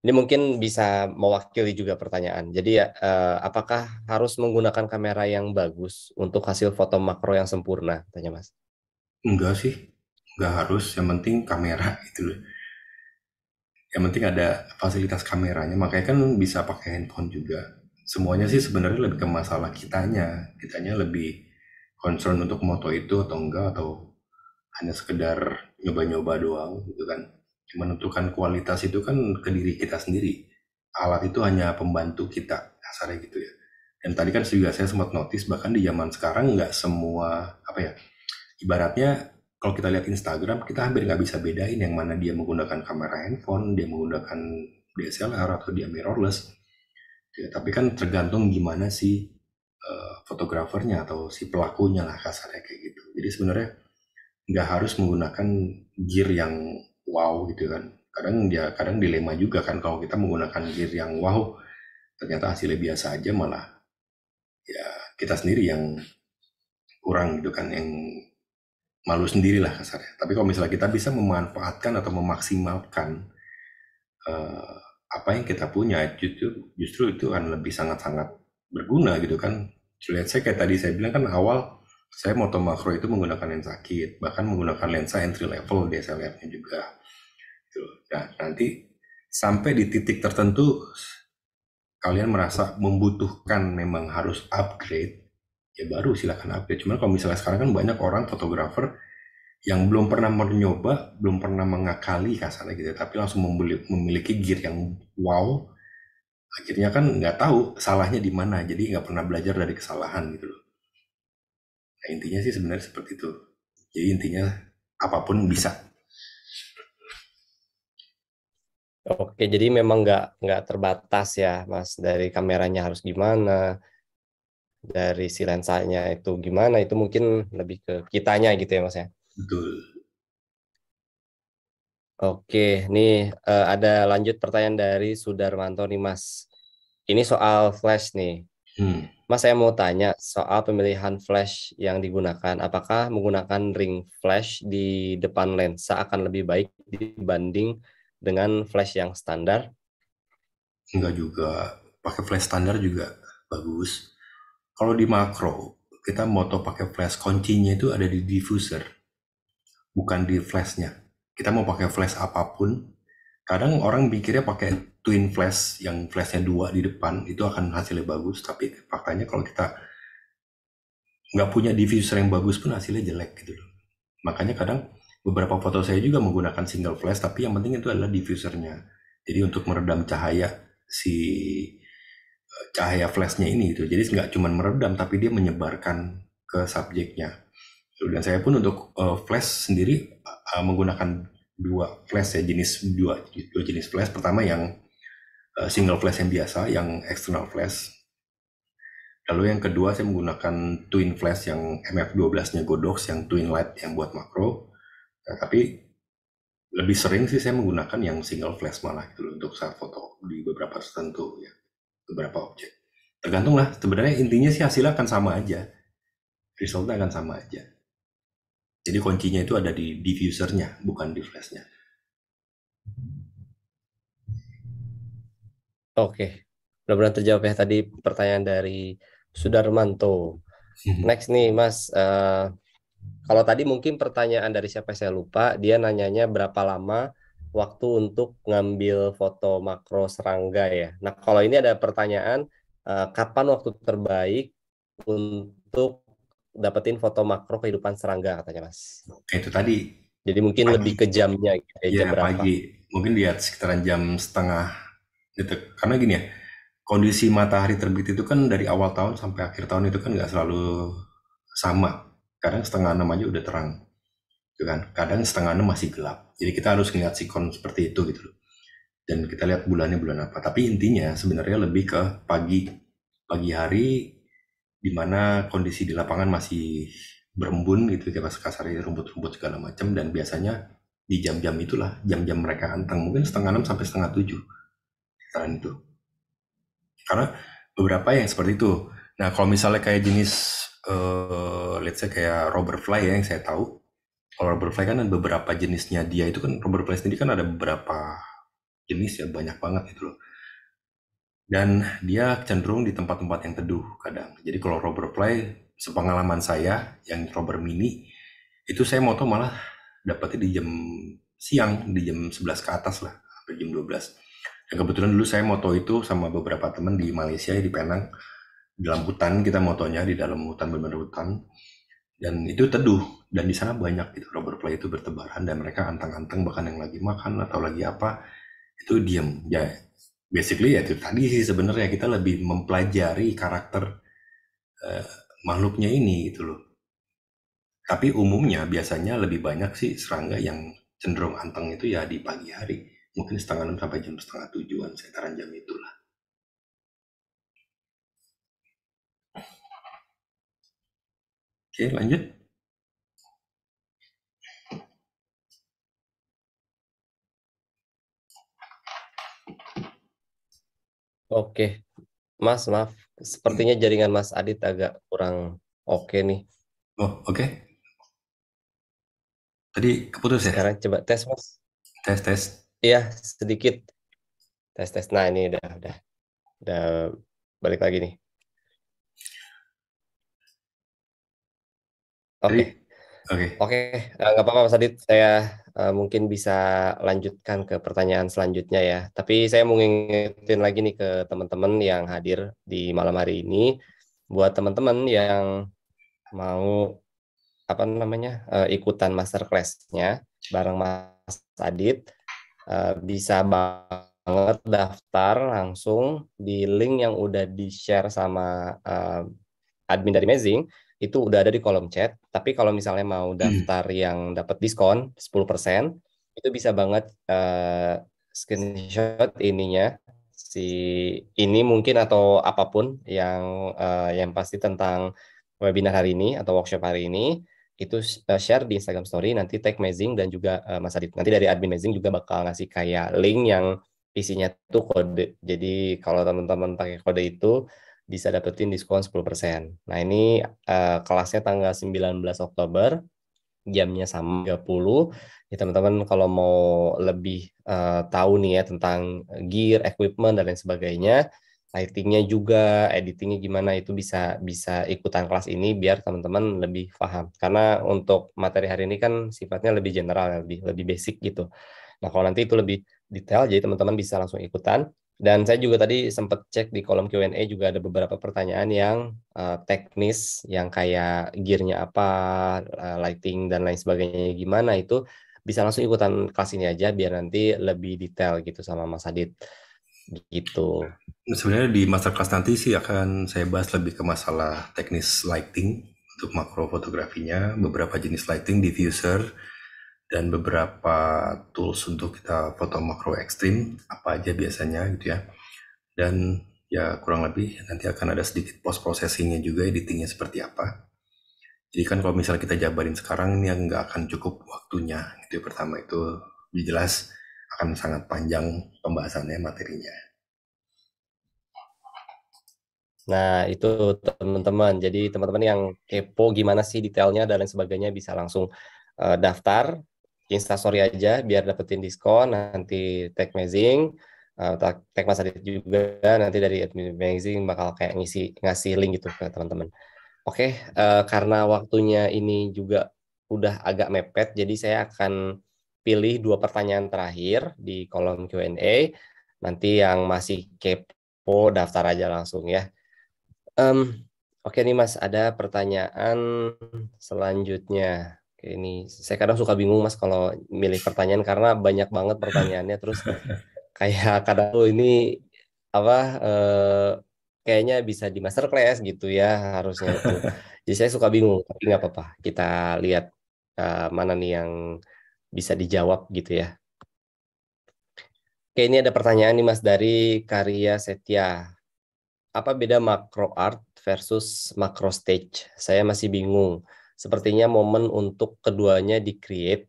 ini mungkin bisa mewakili juga pertanyaan jadi ya eh, apakah harus menggunakan kamera yang bagus untuk hasil foto makro yang sempurna tanya mas Enggak sih, enggak harus, yang penting kamera *laughs* gitu loh. Yang penting ada fasilitas kameranya, makanya kan bisa pakai handphone juga. Semuanya sih sebenarnya lebih ke masalah kitanya. Kitanya lebih concern untuk moto itu atau enggak atau hanya sekedar nyoba-nyoba doang gitu kan. Menentukan kualitas itu kan ke diri kita sendiri. Alat itu hanya pembantu kita, dasarnya gitu ya. Dan tadi kan juga saya sempat notice bahkan di zaman sekarang nggak semua apa ya ibaratnya kalau kita lihat Instagram kita hampir nggak bisa bedain yang mana dia menggunakan kamera handphone dia menggunakan DSLR atau dia mirrorless ya, tapi kan tergantung gimana si uh, fotografernya atau si pelakunya lah kasarnya kayak gitu jadi sebenarnya nggak harus menggunakan gear yang wow gitu kan kadang dia kadang dilema juga kan kalau kita menggunakan gear yang wow ternyata hasilnya biasa aja malah ya kita sendiri yang kurang gitu kan yang malu sendiri lah kasarnya. Tapi kalau misalnya kita bisa memanfaatkan atau memaksimalkan uh, apa yang kita punya, justru justru itu akan lebih sangat-sangat berguna gitu kan. Lihat saya kayak tadi saya bilang kan awal saya moto makro itu menggunakan lensa kit, bahkan menggunakan lensa entry level DSLR-nya juga. Gitu. Nah, nanti sampai di titik tertentu kalian merasa membutuhkan memang harus upgrade ya baru silahkan update. Cuman kalau misalnya sekarang kan banyak orang fotografer yang belum pernah mencoba, belum pernah mengakali kasarnya gitu, ya. tapi langsung membeli, memiliki gear yang wow, akhirnya kan nggak tahu salahnya di mana, jadi nggak pernah belajar dari kesalahan gitu loh. Nah intinya sih sebenarnya seperti itu. Jadi intinya apapun bisa. Oke, jadi memang nggak nggak terbatas ya, Mas. Dari kameranya harus gimana, dari si lensanya itu gimana itu mungkin lebih ke kitanya gitu ya mas ya betul Oke, nih eh, ada lanjut pertanyaan dari Sudarmanto nih Mas. Ini soal flash nih. Hmm. Mas saya mau tanya soal pemilihan flash yang digunakan. Apakah menggunakan ring flash di depan lensa akan lebih baik dibanding dengan flash yang standar? Enggak juga. Pakai flash standar juga bagus. Kalau di makro, kita moto pakai flash, kuncinya itu ada di diffuser, bukan di flashnya. Kita mau pakai flash apapun, kadang orang pikirnya pakai twin flash yang flashnya dua di depan itu akan hasilnya bagus, tapi faktanya kalau kita nggak punya diffuser yang bagus pun hasilnya jelek gitu loh. Makanya kadang beberapa foto saya juga menggunakan single flash, tapi yang penting itu adalah diffusernya. Jadi untuk meredam cahaya si cahaya flashnya ini gitu. Jadi nggak cuma meredam tapi dia menyebarkan ke subjeknya. Dan saya pun untuk uh, flash sendiri uh, menggunakan dua flash ya jenis dua dua jenis flash. Pertama yang uh, single flash yang biasa, yang external flash. Lalu yang kedua saya menggunakan twin flash yang MF12-nya Godox yang twin light yang buat makro. Nah, tapi lebih sering sih saya menggunakan yang single flash malah gitu untuk saat foto di beberapa tertentu ya beberapa objek. Tergantung lah, sebenarnya intinya sih hasilnya akan sama aja. Resultnya akan sama aja. Jadi kuncinya itu ada di diffusernya, bukan di flashnya. Oke, mudah-mudahan terjawab ya tadi pertanyaan dari Sudarmanto. Mhm. Next nih Mas, uh, kalau tadi mungkin pertanyaan dari siapa saya lupa, dia nanyanya berapa lama waktu untuk ngambil foto makro serangga ya. Nah, kalau ini ada pertanyaan, uh, kapan waktu terbaik untuk dapetin foto makro kehidupan serangga katanya Mas? Itu tadi. Jadi mungkin pagi. lebih ke jamnya ya, ya jam iya, berapa? pagi. Mungkin lihat sekitaran jam setengah gitu. Karena gini ya, kondisi matahari terbit itu kan dari awal tahun sampai akhir tahun itu kan nggak selalu sama. Kadang setengah enam aja udah terang gitu kan kadang setengah enam masih gelap jadi kita harus melihat sikon seperti itu gitu loh dan kita lihat bulannya bulan apa tapi intinya sebenarnya lebih ke pagi pagi hari di mana kondisi di lapangan masih berembun gitu kayak kasarnya rumput-rumput segala macam dan biasanya di jam-jam itulah jam-jam mereka anteng mungkin setengah enam sampai setengah tujuh sekitaran itu karena beberapa yang seperti itu nah kalau misalnya kayak jenis uh, let's say kayak Robert Fly ya yang saya tahu kalau rubber Fly kan ada beberapa jenisnya dia itu kan rubber Fly sendiri kan ada beberapa jenis ya banyak banget gitu loh. Dan dia cenderung di tempat-tempat yang teduh kadang. Jadi kalau rubber Fly sepengalaman saya yang rubber Mini itu saya moto malah dapatnya di jam siang di jam 11 ke atas lah sampai jam 12. Dan kebetulan dulu saya moto itu sama beberapa teman di Malaysia di Penang dalam hutan kita motonya di dalam hutan benar hutan dan itu teduh dan di sana banyak itu rubber play itu bertebaran dan mereka anteng-anteng bahkan yang lagi makan atau lagi apa itu diem ya basically ya itu tadi sih sebenarnya kita lebih mempelajari karakter uh, makhluknya ini gitu loh tapi umumnya biasanya lebih banyak sih serangga yang cenderung anteng itu ya di pagi hari mungkin setengah enam sampai jam setengah tujuan sekitaran jam itulah Oke, lanjut. Oke, Mas, maaf. Sepertinya jaringan Mas Adit agak kurang oke nih. Oh, oke. Tadi keputus ya? Sekarang coba tes, Mas. Tes, tes. Iya, sedikit. Tes, tes. Nah, ini udah, udah, udah balik lagi nih. Oke. Oke. Oke, eh, nggak apa-apa Mas Adit. Saya uh, mungkin bisa lanjutkan ke pertanyaan selanjutnya ya. Tapi saya mau ngingetin lagi nih ke teman-teman yang hadir di malam hari ini. Buat teman-teman yang mau apa namanya uh, ikutan masterclassnya bareng Mas Adit, uh, bisa banget daftar langsung di link yang udah di share sama uh, admin dari Amazing itu udah ada di kolom chat. Tapi kalau misalnya mau hmm. daftar hmm. yang dapat diskon 10%, itu bisa banget uh, screenshot ininya si ini mungkin atau apapun yang uh, yang pasti tentang webinar hari ini atau workshop hari ini itu eh, share di Instagram Story nanti tag Mazing dan juga uh, Mas Adit nanti dari admin Mazing juga bakal ngasih kayak link yang isinya tuh kode jadi kalau teman-teman pakai kode itu bisa dapetin diskon 10%. Nah, ini uh, kelasnya tanggal 19 Oktober, jamnya sama 30. Ya, teman-teman kalau mau lebih uh, tahu nih ya tentang gear, equipment dan lain sebagainya, lightingnya juga, editingnya gimana itu bisa bisa ikutan kelas ini biar teman-teman lebih paham. Karena untuk materi hari ini kan sifatnya lebih general, ya, lebih lebih basic gitu. Nah, kalau nanti itu lebih detail jadi teman-teman bisa langsung ikutan dan saya juga tadi sempat cek di kolom Q&A juga ada beberapa pertanyaan yang uh, teknis, yang kayak gearnya apa, uh, lighting dan lain sebagainya gimana itu bisa langsung ikutan kelas ini aja biar nanti lebih detail gitu sama Mas Adit gitu. Sebenarnya di masterclass nanti sih akan saya bahas lebih ke masalah teknis lighting untuk makro fotografinya, beberapa jenis lighting, diffuser, dan beberapa tools untuk kita foto makro ekstrim apa aja biasanya gitu ya dan ya kurang lebih nanti akan ada sedikit post processingnya juga editingnya seperti apa jadi kan kalau misalnya kita jabarin sekarang ini nggak akan cukup waktunya gitu ya. pertama itu jelas akan sangat panjang pembahasannya materinya Nah, itu teman-teman. Jadi teman-teman yang kepo gimana sih detailnya dan lain sebagainya bisa langsung uh, daftar instastory aja biar dapetin diskon nanti tag Amazing uh, eh, tag Mas Adit juga nanti dari admin Amazing bakal kayak ngisi ngasih link gitu ke teman-teman. Oke, okay, uh, eh, karena waktunya ini juga udah agak mepet jadi saya akan pilih dua pertanyaan terakhir di kolom Q&A. Nanti yang masih kepo daftar aja langsung ya. Um, Oke nih Mas, ada pertanyaan selanjutnya. Oke, ini saya kadang suka bingung mas kalau milih pertanyaan karena banyak banget pertanyaannya terus *laughs* kayak kadang tuh ini apa eh, kayaknya bisa di masterclass gitu ya harusnya itu. *laughs* Jadi saya suka bingung tapi nggak apa-apa kita lihat eh, mana nih yang bisa dijawab gitu ya. Oke ini ada pertanyaan nih mas dari Karya Setia. Apa beda makro art versus makro stage? Saya masih bingung sepertinya momen untuk keduanya di create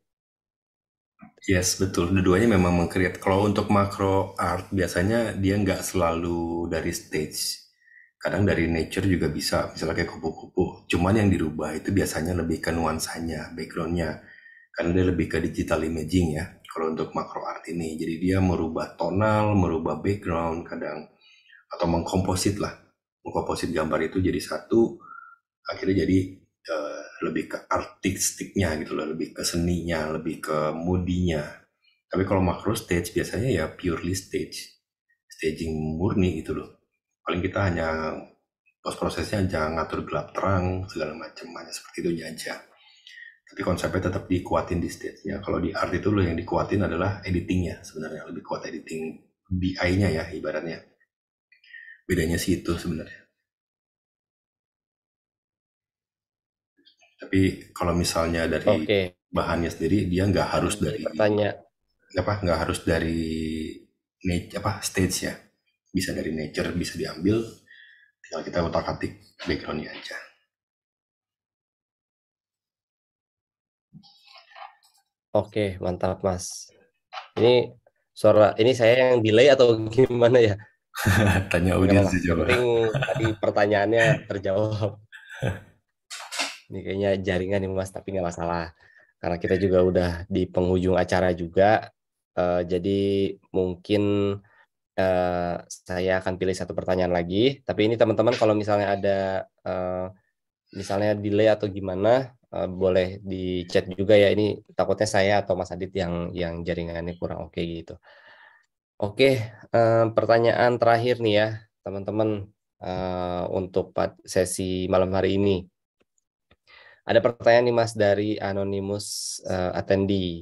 Yes, betul. Keduanya memang mengcreate. Kalau untuk makro art biasanya dia nggak selalu dari stage. Kadang dari nature juga bisa, misalnya kayak kupu-kupu. Cuman yang dirubah itu biasanya lebih ke nuansanya, backgroundnya. Karena dia lebih ke digital imaging ya, kalau untuk makro art ini. Jadi dia merubah tonal, merubah background kadang. Atau mengkomposit lah. Mengkomposit gambar itu jadi satu, akhirnya jadi uh, lebih ke artistiknya gitu loh, lebih ke seninya, lebih ke moodinya. Tapi kalau makro stage biasanya ya purely stage, staging murni gitu loh. Paling kita hanya post prosesnya jangan ngatur gelap terang segala macam hanya seperti itu aja. Tapi konsepnya tetap dikuatin di stage-nya. Kalau di art itu loh yang dikuatin adalah editingnya sebenarnya lebih kuat editing BI-nya ya ibaratnya. Bedanya sih itu sebenarnya. tapi kalau misalnya dari okay. bahannya sendiri dia nggak harus dari tanya apa nggak harus dari nature apa stage ya bisa dari nature bisa diambil tinggal kita utak atik backgroundnya aja Oke, mantap Mas. Ini suara ini saya yang delay atau *laughs* gimana ya? *laughs* Tanya audiens sih coba. Penting tadi pertanyaannya terjawab. *laughs* ini kayaknya jaringan nih mas tapi nggak masalah karena kita juga udah di penghujung acara juga uh, jadi mungkin uh, saya akan pilih satu pertanyaan lagi tapi ini teman-teman kalau misalnya ada uh, misalnya delay atau gimana uh, boleh di chat juga ya ini takutnya saya atau Mas Adit yang yang jaringannya kurang oke okay gitu oke okay, uh, pertanyaan terakhir nih ya teman-teman uh, untuk sesi malam hari ini ada pertanyaan nih Mas dari anonymous uh, eh, attendee.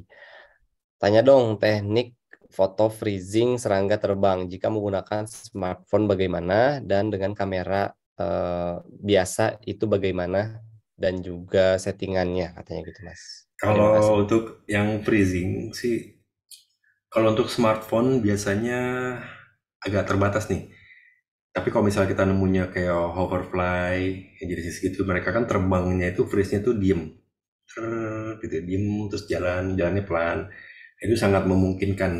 Tanya dong teknik foto freezing serangga terbang jika menggunakan smartphone bagaimana dan dengan kamera uh, biasa itu bagaimana dan juga settingannya katanya gitu Mas. Kalau untuk yang freezing sih kalau untuk smartphone biasanya agak terbatas nih. Tapi kalau misalnya kita nemunya kayak hoverfly, yang jenis gitu, mereka kan terbangnya itu freeze-nya itu diem. terus gitu, ya, diem, terus jalan, jalannya pelan. Itu sangat memungkinkan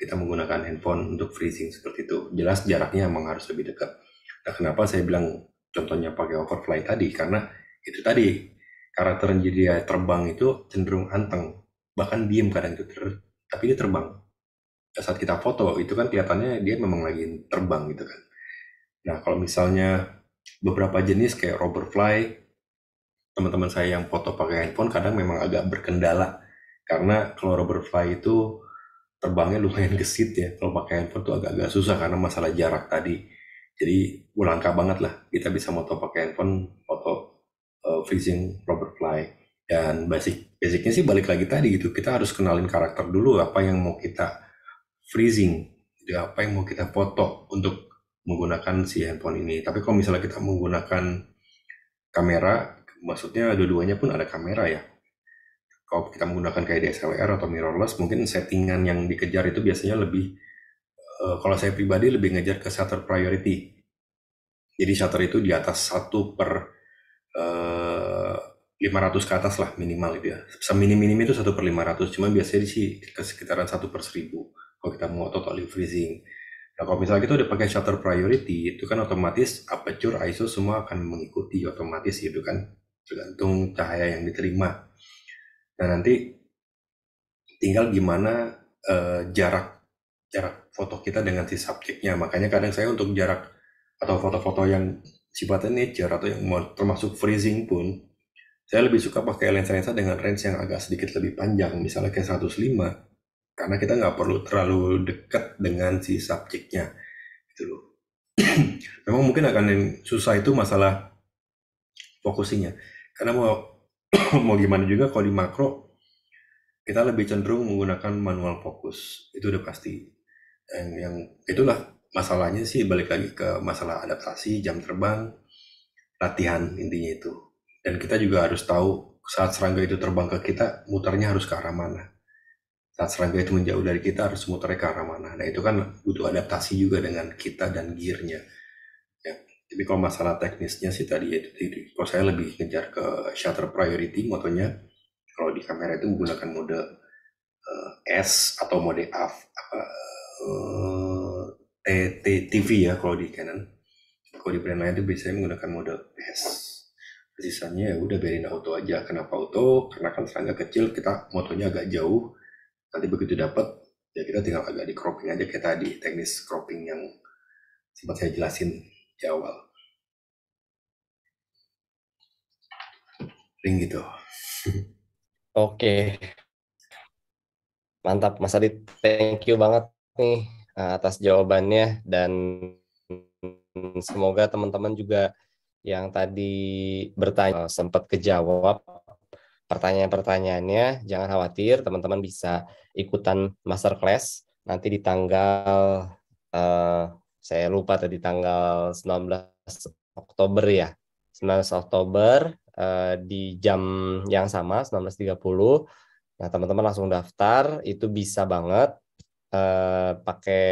kita menggunakan handphone untuk freezing seperti itu. Jelas jaraknya memang harus lebih dekat. Nah, kenapa saya bilang contohnya pakai hoverfly tadi? Karena itu tadi, karakter jadi terbang itu cenderung anteng. Bahkan diem kadang itu, ter, tapi dia terbang. saat kita foto, itu kan kelihatannya dia memang lagi terbang gitu kan Nah, kalau misalnya beberapa jenis kayak robber fly, teman-teman saya yang foto pakai handphone kadang memang agak berkendala karena kalau robber fly itu terbangnya lumayan *laughs* gesit ya. Kalau pakai handphone tuh agak-agak susah karena masalah jarak tadi. Jadi ulangka banget lah kita bisa foto pakai handphone, foto uh, eh, freezing robber fly. Dan basic basicnya sih balik lagi tadi gitu. Kita harus kenalin karakter dulu apa yang mau kita freezing, gitu, apa yang mau kita foto untuk menggunakan si handphone ini. Tapi kalau misalnya kita menggunakan kamera, maksudnya dua-duanya pun ada kamera ya. Kalau kita menggunakan kayak DSLR atau mirrorless, mungkin settingan yang dikejar itu biasanya lebih, eh, kalau saya pribadi lebih ngejar ke shutter priority. Jadi shutter itu di atas 1 per uh, eh, 500 ke atas lah minimal itu ya. Seminim-minim itu 1 per 500, cuman biasanya sih sekitaran 1 per 1000 kalau kita mau total freezing. Nah, kalau misalnya kita gitu udah pakai shutter priority, itu kan otomatis aperture ISO semua akan mengikuti otomatis gitu kan, tergantung cahaya yang diterima. Nah, nanti tinggal gimana uh, jarak jarak foto kita dengan si subjeknya. Makanya kadang saya untuk jarak atau foto-foto yang sifatnya nature atau yang termasuk freezing pun, saya lebih suka pakai lensa-lensa dengan range yang agak sedikit lebih panjang, misalnya kayak 105 karena kita nggak perlu terlalu dekat dengan si subjeknya gitu loh *clears throat* memang mungkin akan susah itu masalah fokusinya karena mau *clears throat* mau gimana juga kalau di makro kita lebih cenderung menggunakan manual fokus itu udah pasti yang, yang itulah masalahnya sih balik lagi ke masalah adaptasi jam terbang latihan intinya itu dan kita juga harus tahu saat serangga itu terbang ke kita mutarnya harus ke arah mana saat serangga itu menjauh dari kita harus muter ke arah mana. Nah itu kan butuh adaptasi juga dengan kita dan gearnya. Ya. Tapi kalau masalah teknisnya sih tadi ya, itu, kalau saya lebih ngejar ke shutter priority motonya kalau di kamera itu menggunakan mode uh, S atau mode f apa uh, eh, TV ya kalau di Canon. Kalau di brand lain itu biasanya menggunakan mode S. Sisanya ya udah biarin auto aja. Kenapa auto? Karena kan serangga kecil, kita motonya agak jauh nanti begitu dapat ya kita tinggal agak di cropping aja kayak tadi teknis cropping yang sempat saya jelasin di awal ring gitu *laughs* oke mantap Mas Adit thank you banget nih eh, atas jawabannya dan semoga teman-teman juga yang tadi bertanya eh, sempat kejawab pertanyaan-pertanyaannya. Jangan khawatir, teman-teman bisa ikutan masterclass nanti di tanggal uh, saya lupa tadi tanggal 19 Oktober ya. 19 Oktober uh, di jam yang sama 19.30. Nah, teman-teman langsung daftar, itu bisa banget uh, pakai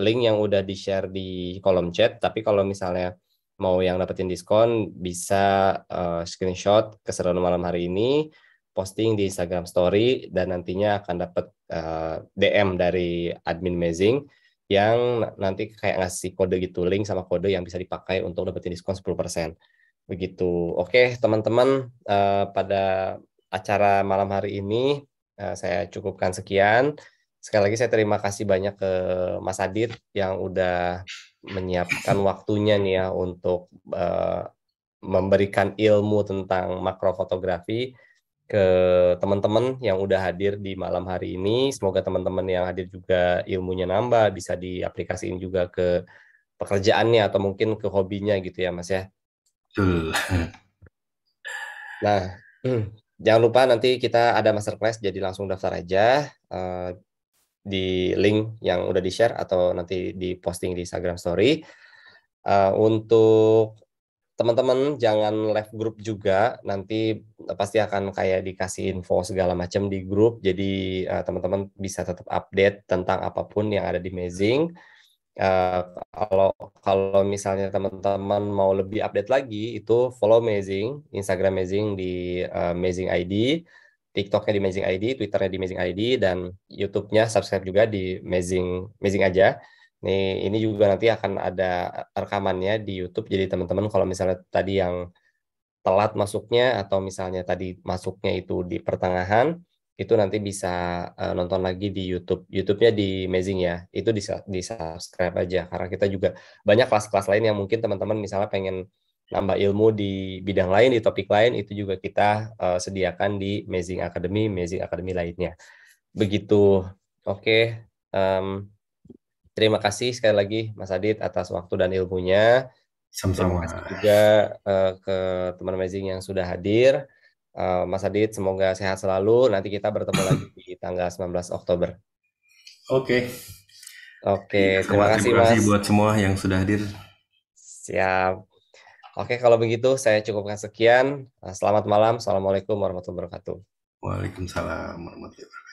link yang udah di-share di kolom chat, tapi kalau misalnya mau yang dapetin diskon bisa uh, screenshot keseruan malam hari ini posting di Instagram Story dan nantinya akan dapat uh, eh, DM dari admin Amazing yang nanti kayak ngasih kode gitu link sama kode yang bisa dipakai untuk dapetin diskon 10%. Begitu. Oke, teman-teman uh, pada acara malam hari ini uh, saya cukupkan sekian. Sekali lagi saya terima kasih banyak ke Mas Adit yang udah menyiapkan waktunya nih ya untuk uh, memberikan ilmu tentang makrofotografi ke teman-teman yang udah hadir di malam hari ini. Semoga teman-teman yang hadir juga ilmunya nambah, bisa diaplikasikan juga ke pekerjaannya atau mungkin ke hobinya gitu ya, Mas ya. Nah, hmm, jangan lupa nanti kita ada masterclass, jadi langsung daftar aja. Eh, di link yang udah di share atau nanti di posting di Instagram Story. Uh, untuk teman-teman jangan left grup juga nanti eh, pasti akan kayak dikasih info segala macam di grup jadi uh, teman-teman bisa tetap update tentang apapun yang ada di Amazing uh, kalau kalau misalnya teman-teman mau lebih update lagi itu follow Amazing Instagram Amazing di uh, Amazing ID TikToknya di Amazing ID, Twitternya di Amazing ID, dan YouTube-nya subscribe juga di Amazing Amazing aja. Nih ini juga nanti akan ada rekamannya di YouTube. Jadi teman-teman kalau misalnya tadi yang telat masuknya atau misalnya tadi masuknya itu di pertengahan, itu nanti bisa uh, nonton lagi di YouTube. YouTube-nya di Amazing ya. Itu di, di subscribe aja karena kita juga banyak kelas-kelas lain yang mungkin teman-teman misalnya pengen nambah ilmu di bidang lain, di topik lain, itu juga kita uh, sediakan di Amazing Academy, Amazing Academy lainnya. Begitu. Oke. Okay. Um, terima kasih sekali lagi Mas Adit atas waktu dan ilmunya. Sama-sama. Terima kasih juga uh, ke teman Amazing yang sudah hadir. Uh, Mas Adit, semoga sehat selalu. Nanti kita bertemu lagi di tanggal 19 Oktober. Oke. Okay. Oke, okay, terima, terima kasih, Mas. Terima kasih buat semua yang sudah hadir. Siap. Oke, kalau begitu saya cukupkan sekian. Selamat malam. Assalamualaikum warahmatullahi wabarakatuh. Waalaikumsalam warahmatullahi wabarakatuh.